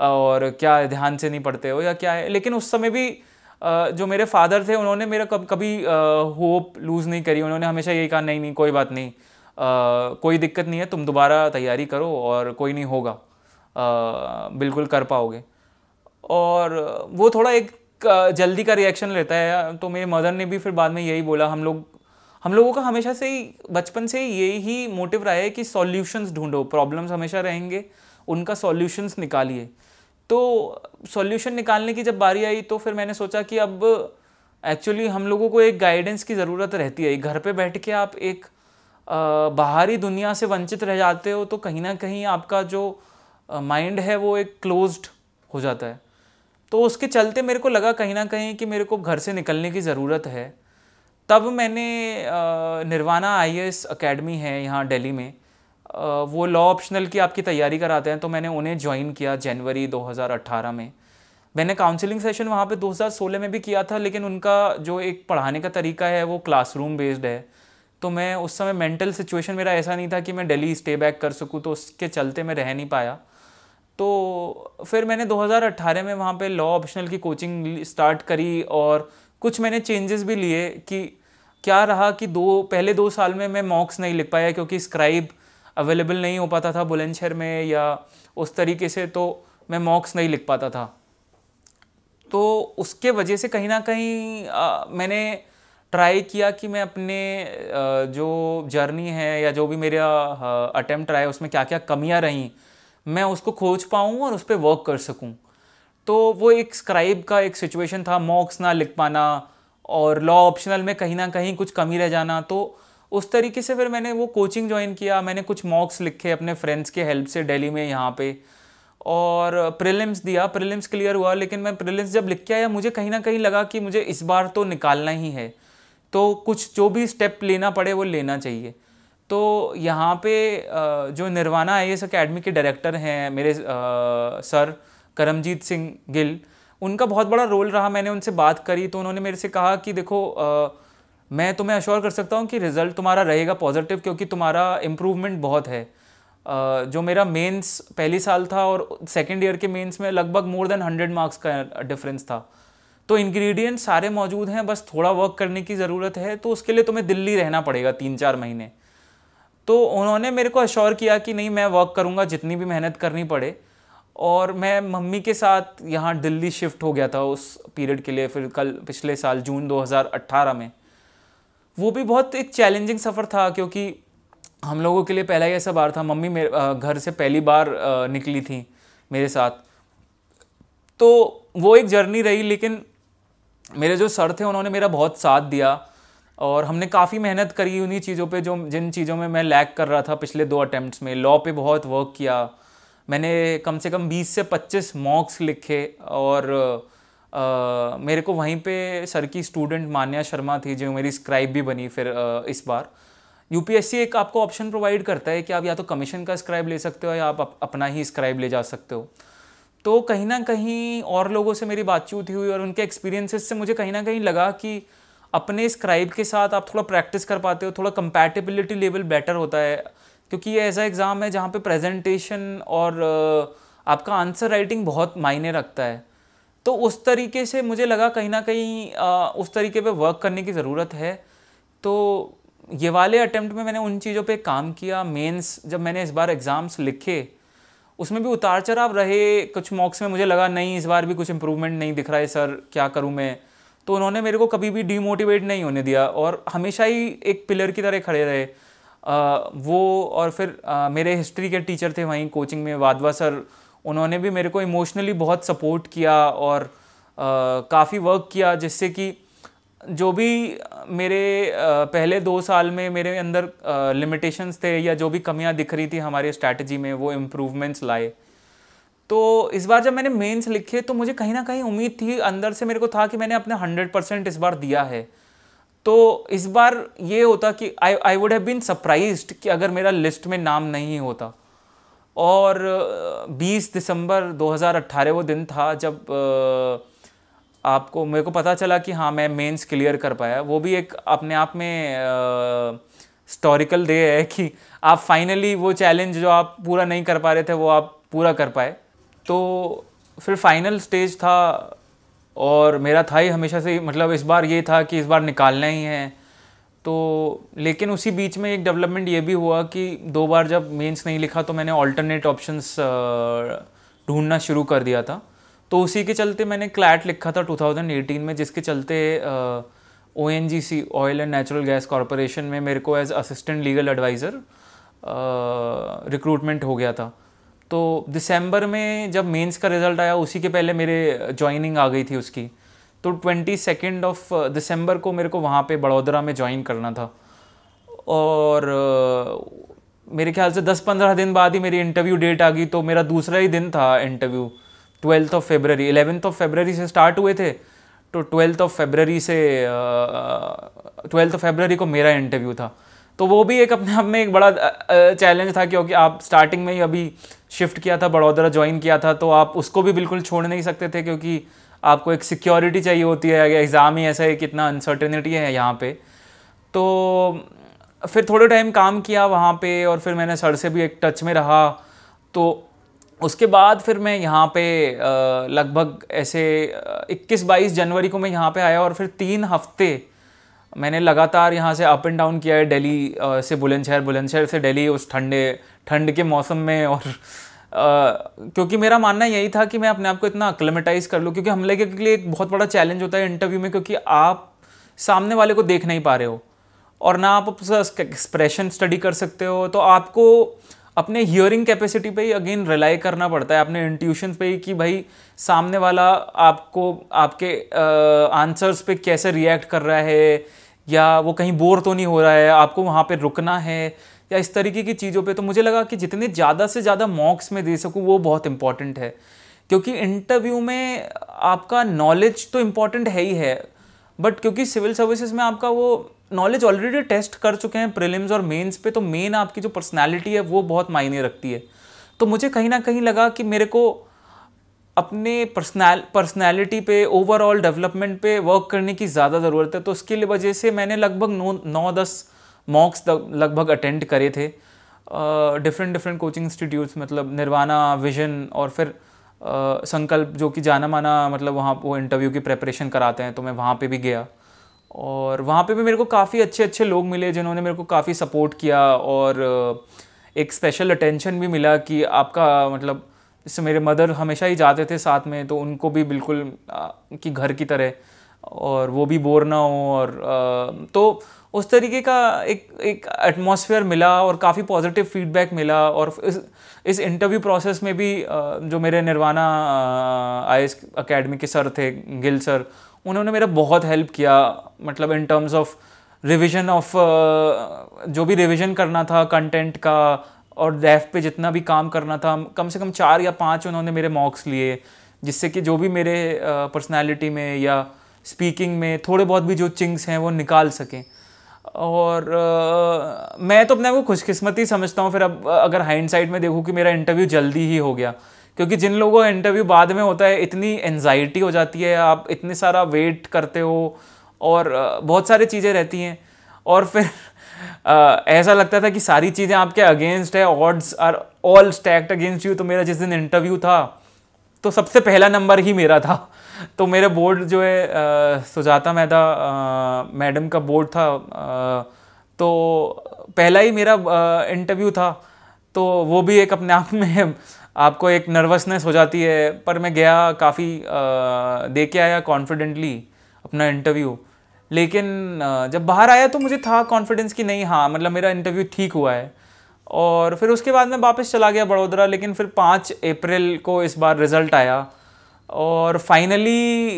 और क्या ध्यान से नहीं पढ़ते हो या क्या है लेकिन उस समय भी जो मेरे फादर थे उन्होंने मेरा कब कभी होप लूज़ नहीं करी उन्होंने हमेशा यही कहा नहीं नहीं कोई बात नहीं कोई दिक्कत नहीं है तुम दोबारा तैयारी करो और कोई नहीं होगा बिल्कुल कर पाओगे और वो थोड़ा एक जल्दी का रिएक्शन लेता है तो मेरे मदर ने भी फिर बाद में यही बोला हम लोग हम लोगों का हमेशा से ही बचपन से यही मोटिव रहा है कि सॉल्यूशंस ढूंढो प्रॉब्लम्स हमेशा रहेंगे उनका सॉल्यूशंस निकालिए तो सॉल्यूशन निकालने की जब बारी आई तो फिर मैंने सोचा कि अब एक्चुअली हम लोगों को एक गाइडेंस की ज़रूरत रहती है घर पे बैठ के आप एक बाहरी दुनिया से वंचित रह जाते हो तो कहीं ना कहीं आपका जो माइंड है वो एक क्लोज्ड हो जाता है तो उसके चलते मेरे को लगा कहीं ना कहीं कि मेरे को घर से निकलने की ज़रूरत है तब मैंने निर्वाणा आई एस अकेडमी है यहाँ दिल्ली में वो लॉ ऑप्शनल की आपकी तैयारी कराते हैं तो मैंने उन्हें ज्वाइन किया जनवरी 2018 में मैंने काउंसलिंग सेशन वहाँ पे 2016 में भी किया था लेकिन उनका जो एक पढ़ाने का तरीका है वो क्लासरूम बेस्ड है तो मैं उस समय मेंटल सिचुएशन मेरा ऐसा नहीं था कि मैं डेली स्टे बैक कर सकूँ तो उसके चलते मैं रह नहीं पाया तो फिर मैंने 2018 में वहाँ पे लॉ ऑप्शनल की कोचिंग स्टार्ट करी और कुछ मैंने चेंजेस भी लिए कि क्या रहा कि दो पहले दो साल में मैं मॉक्स नहीं लिख पाया क्योंकि स्क्राइब अवेलेबल नहीं हो पाता था बुलंदशहर में या उस तरीके से तो मैं मॉक्स नहीं लिख पाता था तो उसके वजह से कहीं ना कहीं आ, मैंने ट्राई किया कि मैं अपने आ, जो जर्नी है या जो भी मेरा अटैम्प्ट रहा है उसमें क्या क्या कमियां रहीं मैं उसको खोज पाऊँ और उस पर वर्क कर सकूँ तो वो एक स्क्राइब का एक सिचुएशन था मॉक्स ना लिख पाना और लॉ ऑप्शनल में कहीं ना कहीं कुछ कमी रह जाना तो उस तरीके से फिर मैंने वो कोचिंग ज्वाइन किया मैंने कुछ मॉक्स लिखे अपने फ्रेंड्स के हेल्प से दिल्ली में यहाँ पे और प्रिलिम्स दिया प्रिलिम्स क्लियर हुआ लेकिन मैं प्रिलिम्स जब लिख के आया मुझे कहीं ना कहीं लगा कि मुझे इस बार तो निकालना ही है तो कुछ जो भी स्टेप लेना पड़े वो लेना चाहिए तो यहाँ पे जो निर्वाणा आई एस अकेडमी के डायरेक्टर हैं मेरे सर करमजीत सिंह गिल उनका बहुत बड़ा रोल रहा मैंने उनसे बात करी तो उन्होंने मेरे से कहा कि देखो मैं तुम्हें अश्योर कर सकता हूँ कि रिज़ल्ट तुम्हारा रहेगा पॉजिटिव क्योंकि तुम्हारा इम्प्रूवमेंट बहुत है जो मेरा मेंस पहली साल था और सेकेंड ईयर के मेंस में लगभग मोर देन हंड्रेड मार्क्स का डिफरेंस था तो इंग्रेडिएंट सारे मौजूद हैं बस थोड़ा वर्क करने की ज़रूरत है तो उसके लिए तुम्हें दिल्ली रहना पड़ेगा तीन चार महीने तो उन्होंने मेरे को अश्योर किया कि नहीं मैं वर्क करूँगा जितनी भी मेहनत करनी पड़े और मैं मम्मी के साथ यहाँ दिल्ली शिफ्ट हो गया था उस पीरियड के लिए फिर कल पिछले साल जून 2018 में वो भी बहुत एक चैलेंजिंग सफ़र था क्योंकि हम लोगों के लिए पहला ही ऐसा बार था मम्मी मेरे घर से पहली बार निकली थी मेरे साथ तो वो एक जर्नी रही लेकिन मेरे जो सर थे उन्होंने मेरा बहुत साथ दिया और हमने काफ़ी मेहनत करी उन्हीं चीज़ों पे जो जिन चीज़ों में मैं लैग कर रहा था पिछले दो अटैम्प्ट्स में लॉ पे बहुत वर्क किया मैंने कम से कम 20 से 25 मॉक्स लिखे और आ, मेरे को वहीं पे सर की स्टूडेंट मान्या शर्मा थी जो मेरी स्क्राइब भी बनी फिर आ, इस बार यूपीएससी एक आपको ऑप्शन प्रोवाइड करता है कि आप या तो कमीशन का स्क्राइब ले सकते हो या आप अपना ही स्क्राइब ले जा सकते हो तो कहीं ना कहीं और लोगों से मेरी बातचीत हुई और उनके एक्सपीरियंसेस से मुझे कहीं ना कहीं लगा कि अपने स्क्राइब के साथ आप थोड़ा प्रैक्टिस कर पाते हो थोड़ा कंपैटिबिलिटी लेवल बेटर होता है क्योंकि ये ऐसा एग्ज़ाम है जहाँ पे प्रेजेंटेशन और आपका आंसर राइटिंग बहुत मायने रखता है तो उस तरीके से मुझे लगा कहीं ना कहीं उस तरीके पे वर्क करने की ज़रूरत है तो ये वाले अटैम्प्ट में मैंने उन चीज़ों पे काम किया मेंस जब मैंने इस बार एग्ज़ाम्स लिखे उसमें भी उतार चढ़ाव रहे कुछ मॉक्स में मुझे लगा नहीं इस बार भी कुछ इम्प्रूवमेंट नहीं दिख रहा है सर क्या करूँ मैं तो उन्होंने मेरे को कभी भी डीमोटिवेट नहीं होने दिया और हमेशा ही एक पिलर की तरह खड़े रहे आ, वो और फिर आ, मेरे हिस्ट्री के टीचर थे वहीं कोचिंग में वाधवा सर उन्होंने भी मेरे को इमोशनली बहुत सपोर्ट किया और काफ़ी वर्क किया जिससे कि जो भी मेरे आ, पहले दो साल में मेरे अंदर लिमिटेशंस थे या जो भी कमियां दिख रही थी हमारे स्ट्रैटेजी में वो इम्प्रूवमेंट्स लाए तो इस बार जब मैंने मेंस लिखे तो मुझे कहीं ना कहीं उम्मीद थी अंदर से मेरे को था कि मैंने अपने हंड्रेड परसेंट इस बार दिया है तो इस बार ये होता कि I I would have been surprise कि अगर मेरा लिस्ट में नाम नहीं होता और 20 दिसंबर 2018 वो दिन था जब आपको मेरे को पता चला कि हाँ मैं मेंस क्लियर कर पाया वो भी एक अपने आप में हिस्टोरिकल डे है कि आप फाइनली वो चैलेंज जो आप पूरा नहीं कर पा रहे थे वो आप पूरा कर पाए तो फिर फाइनल स्टेज था और मेरा था ही हमेशा से मतलब इस बार ये था कि इस बार निकालना ही है तो लेकिन उसी बीच में एक डेवलपमेंट ये भी हुआ कि दो बार जब मेंस नहीं लिखा तो मैंने ऑल्टरनेट ऑप्शंस ढूंढना शुरू कर दिया था तो उसी के चलते मैंने क्लैट लिखा था 2018 में जिसके चलते O N G C oil and natural gas corporation में मेरे को as assistant legal adviser recruitment हो गया था तो दिसंबर में जब मेंस का रिज़ल्ट आया उसी के पहले मेरे ज्वाइनिंग आ गई थी उसकी तो ट्वेंटी सेकेंड ऑफ दिसंबर को मेरे को वहाँ पे बड़ोदरा में ज्वाइन करना था और मेरे ख्याल से दस पंद्रह दिन बाद ही मेरी इंटरव्यू डेट आ गई तो मेरा दूसरा ही दिन था interview twelfth of February eleventh of February से स्टार्ट हुए थे तो ट्वेल्थ ऑफ फेबररी से ट्वेल्थ ऑफ फेबररी को मेरा इंटरव्यू था तो वो भी एक अपने आप में एक बड़ा चैलेंज था क्योंकि आप स्टार्टिंग में ही अभी शिफ्ट किया था बड़ौदरा ज्वाइन किया था तो आप उसको भी बिल्कुल छोड़ नहीं सकते थे क्योंकि आपको एक सिक्योरिटी चाहिए होती है एग्ज़ाम ही ऐसा है कितना अनसर्टेनिटी है यहाँ पे तो फिर थोड़े टाइम काम किया वहाँ पे और फिर मैंने सर से भी एक टच में रहा तो उसके बाद फिर मैं यहाँ पे लगभग ऐसे 21-22 जनवरी को मैं यहाँ पे आया और फिर तीन हफ्ते मैंने लगातार यहाँ से अप एंड डाउन किया है दिल्ली से बुलंदशहर बुलंदशहर से दिल्ली उस ठंडे ठंड के मौसम में और आ, क्योंकि मेरा मानना यही था कि मैं अपने आप को इतना अक्लमेटाइज़ कर लूँ क्योंकि हम लोग के लिए एक बहुत बड़ा चैलेंज होता है इंटरव्यू में क्योंकि आप सामने वाले को देख नहीं पा रहे हो और ना आप उसका एक्सप्रेशन स्टडी कर सकते हो तो आपको अपने हियरिंग कैपेसिटी पे ही अगेन रिलाई करना पड़ता है अपने इंट्यूशन पे ही कि भाई सामने वाला आपको आपके आंसर्स पे कैसे रिएक्ट कर रहा है या वो कहीं बोर तो नहीं हो रहा है आपको वहाँ पे रुकना है या इस तरीके की चीज़ों पे तो मुझे लगा कि जितने ज़्यादा से ज़्यादा मॉक्स में दे सकूँ वो बहुत इंपॉर्टेंट है क्योंकि इंटरव्यू में आपका नॉलेज तो इम्पॉर्टेंट है ही है बट क्योंकि सिविल सर्विसेज में आपका वो नॉलेज ऑलरेडी टेस्ट कर चुके हैं प्रिलिम्स और मेंस पे तो मेन आपकी जो पर्सनालिटी है वो बहुत मायने रखती है तो मुझे कहीं ना कहीं लगा कि मेरे को अपने पर्सनैल पर्सनैलिटी पे ओवरऑल डेवलपमेंट पे वर्क करने की ज़्यादा ज़रूरत है तो उसके लिए वजह से मैंने लगभग नौ नौ दस मॉक्स लगभग अटेंड करे थे डिफरेंट डिफरेंट कोचिंग इंस्टीट्यूट्स मतलब निर्वाणा विजन और फिर संकल्प जो कि जाना माना मतलब वहाँ वो इंटरव्यू की प्रेपरेशन कराते हैं तो मैं वहाँ पे भी गया और वहाँ पे भी मेरे को काफ़ी अच्छे अच्छे लोग मिले जिन्होंने मेरे को काफ़ी सपोर्ट किया और एक स्पेशल अटेंशन भी मिला कि आपका मतलब जैसे मेरे मदर हमेशा ही जाते थे साथ में तो उनको भी बिल्कुल कि घर की तरह और वो भी बोर ना हो और तो उस तरीके का एक एक एटमॉस्फेयर मिला और काफ़ी पॉजिटिव फीडबैक मिला और इस इस इंटरव्यू प्रोसेस में भी जो मेरे निर्वाणा आई एस अकेडमी के सर थे गिल सर उन्होंने मेरा बहुत हेल्प किया मतलब इन टर्म्स ऑफ रिविजन ऑफ जो भी रिविजन करना था कंटेंट का और डेफ पे जितना भी काम करना था कम से कम चार या पांच उन्होंने मेरे मॉक्स लिए जिससे कि जो भी मेरे पर्सनालिटी uh, में या स्पीकिंग में थोड़े बहुत भी जो चिंग्स हैं वो निकाल सकें और आ, uh, मैं तो अपने को खुशकिस्मती समझता हूँ फिर अब अगर हाइंड साइड में देखूँ कि मेरा इंटरव्यू जल्दी ही हो गया क्योंकि जिन लोगों का इंटरव्यू बाद में होता है इतनी एनजाइटी हो जाती है आप इतने सारा वेट करते हो और बहुत सारी चीज़ें रहती हैं और फिर ऐसा लगता था कि सारी चीज़ें आपके अगेंस्ट है odds are all stacked against you तो मेरा जिस दिन इंटरव्यू था तो सबसे पहला नंबर ही मेरा था तो मेरा बोर्ड जो है सुजाता मैदा मैडम का बोर्ड था आ, तो पहला ही मेरा इंटरव्यू था तो वो भी एक अपने आप में आपको एक नर्वसनेस हो जाती है पर मैं गया काफ़ी दे के आया कॉन्फिडेंटली अपना इंटरव्यू लेकिन जब बाहर आया तो मुझे था कॉन्फिडेंस कि नहीं हाँ मतलब मेरा इंटरव्यू ठीक हुआ है और फिर उसके बाद मैं वापस चला गया बड़ोदरा लेकिन फिर पाँच अप्रैल को इस बार रिज़ल्ट आया और फाइनली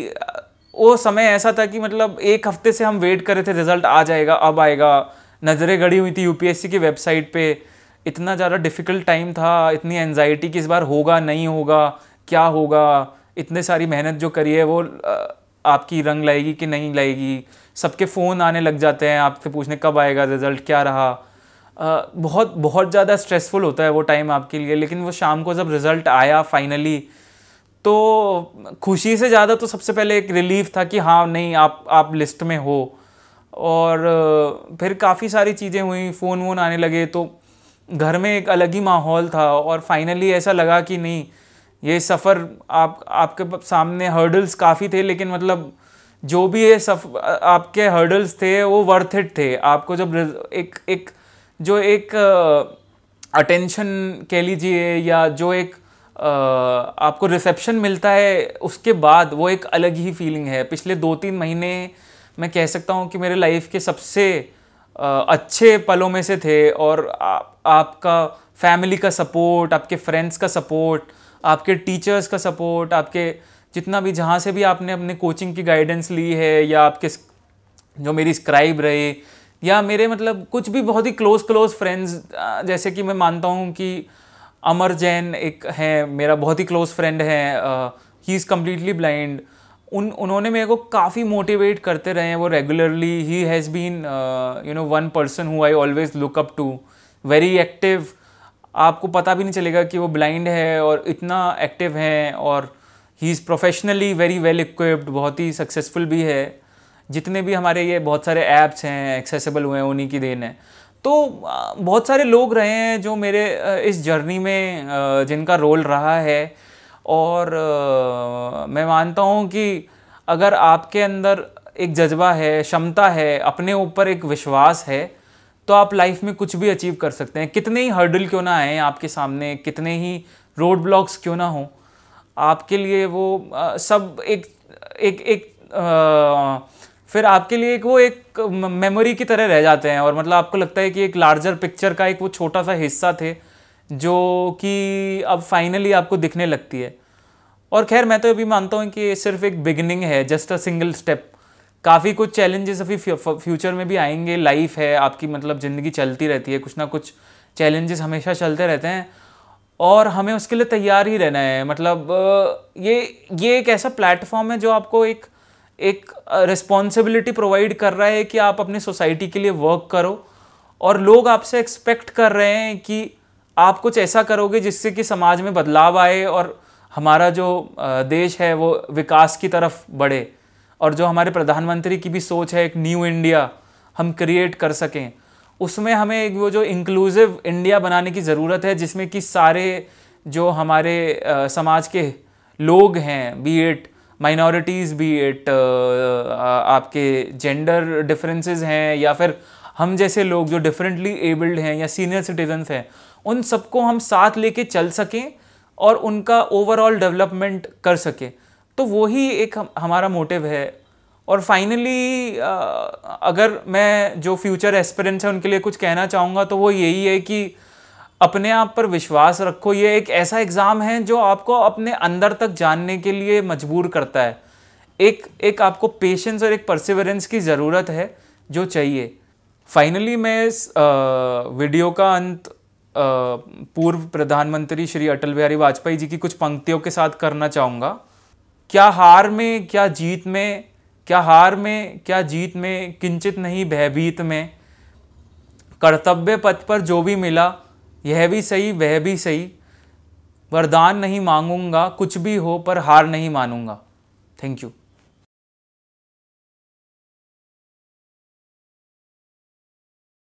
वो समय ऐसा था कि मतलब एक हफ्ते से हम वेट कर रहे थे रिज़ल्ट आ जाएगा अब आएगा नज़रें गड़ी हुई थी यूपीएससी की वेबसाइट पे इतना ज़्यादा डिफ़िकल्ट टाइम था इतनी एनजाइटी कि इस बार होगा नहीं होगा क्या होगा इतने सारी मेहनत जो करी है वो आपकी रंग लाएगी कि नहीं लाएगी सबके फ़ोन आने लग जाते हैं आपसे पूछने कब आएगा रिज़ल्ट क्या रहा बहुत बहुत ज़्यादा स्ट्रेसफुल होता है वो टाइम आपके लिए लेकिन वो शाम को जब रिज़ल्ट आया फाइनली तो खुशी से ज़्यादा तो सबसे पहले एक रिलीफ था कि हाँ नहीं आप आप लिस्ट में हो और फिर काफ़ी सारी चीज़ें हुई फ़ोन वोन आने लगे तो घर में एक अलग ही माहौल था और फाइनली ऐसा लगा कि नहीं ये सफ़र आप आपके सामने हर्डल्स काफ़ी थे लेकिन मतलब जो भी ये सफ आपके हर्डल्स थे वो वर्थ इट थे आपको जब एक एक जो एक अटेंशन कह लीजिए या जो एक आ, आपको रिसेप्शन मिलता है उसके बाद वो एक अलग ही फीलिंग है पिछले दो तीन महीने मैं कह सकता हूँ कि मेरे लाइफ के सबसे आ, अच्छे पलों में से थे और आ, आपका फैमिली का सपोर्ट आपके फ्रेंड्स का सपोर्ट आपके टीचर्स का सपोर्ट आपके जितना भी जहाँ से भी आपने अपने कोचिंग की गाइडेंस ली है या आपके जो मेरी स्क्राइब रहे या मेरे मतलब कुछ भी बहुत ही क्लोज क्लोज फ्रेंड्स जैसे कि मैं मानता हूँ कि अमर जैन एक है मेरा बहुत ही क्लोज फ्रेंड है ही इज़ कम्प्लीटली ब्लाइंड उन उन्होंने मेरे को काफ़ी मोटिवेट करते रहे हैं वो रेगुलरली ही has been you know one person who I always look up to very active आपको पता भी नहीं चलेगा कि वो ब्लाइंड है और इतना एक्टिव है और he is professionally very well equipped बहुत ही सक्सेसफुल भी है जितने भी हमारे ये बहुत सारे ऐप्स हैं एक्सेसिबल हुए हैं उन्हीं की देन है तो बहुत सारे लोग रहे हैं जो मेरे इस जर्नी में जिनका रोल रहा है और मैं मानता हूँ कि अगर आपके अंदर एक जज्बा है क्षमता है अपने ऊपर एक विश्वास है तो आप लाइफ में कुछ भी अचीव कर सकते हैं कितने ही हर्डल क्यों ना आए आपके सामने कितने ही रोड ब्लॉक्स क्यों ना हों आपके लिए वो आ, सब एक एक एक आ, फिर आपके लिए एक वो एक मेमोरी की तरह रह जाते हैं और मतलब आपको लगता है कि एक लार्जर पिक्चर का एक वो छोटा सा हिस्सा थे जो कि अब फाइनली आपको दिखने लगती है और खैर मैं तो ये भी मानता हूँ कि ये सिर्फ एक बिगिनिंग है जस्ट अ सिंगल स्टेप काफ़ी कुछ चैलेंजेस अभी फ्यूचर में भी आएंगे लाइफ है आपकी मतलब ज़िंदगी चलती रहती है कुछ ना कुछ चैलेंजेस हमेशा चलते रहते हैं और हमें उसके लिए तैयार ही रहना है मतलब ये ये एक ऐसा प्लेटफॉर्म है जो आपको एक एक रिस्पॉन्सिबिलिटी प्रोवाइड कर रहा है कि आप अपनी सोसाइटी के लिए वर्क करो और लोग आपसे एक्सपेक्ट कर रहे हैं कि आप कुछ ऐसा करोगे जिससे कि समाज में बदलाव आए और हमारा जो देश है वो विकास की तरफ बढ़े और जो हमारे प्रधानमंत्री की भी सोच है एक न्यू इंडिया हम क्रिएट कर सकें उसमें हमें एक वो जो इंक्लूसिव इंडिया बनाने की ज़रूरत है जिसमें कि सारे जो हमारे आ, समाज के लोग हैं be it minorities be it आपके जेंडर डिफरेंसेस हैं या फिर हम जैसे लोग जो डिफरेंटली एबल्ड हैं या सीनियर सिटीजन्स हैं उन सबको हम साथ लेके चल सकें और उनका ओवरऑल डेवलपमेंट कर सकें तो वो ही एक हम, हमारा मोटिव है और फाइनली अगर मैं जो फ्यूचर एस्पिरेंट्स हैं उनके लिए कुछ कहना चाहूँगा तो वो यही है कि अपने आप पर विश्वास रखो ये एक ऐसा एग्ज़ाम है जो आपको अपने अंदर तक जानने के लिए मजबूर करता है एक एक आपको पेशेंस और एक परसिवरेंस की ज़रूरत है जो चाहिए फाइनली मैं इस वीडियो का अंत पूर्व प्रधानमंत्री श्री अटल बिहारी वाजपेयी जी की कुछ पंक्तियों के साथ करना चाहूँगा क्या हार में क्या जीत में क्या हार में क्या जीत में किंचित नहीं भयभीत में कर्तव्य पथ पर जो भी मिला यह भी सही वह भी सही वरदान नहीं मांगूंगा कुछ भी हो पर हार नहीं मानूंगा थैंक यू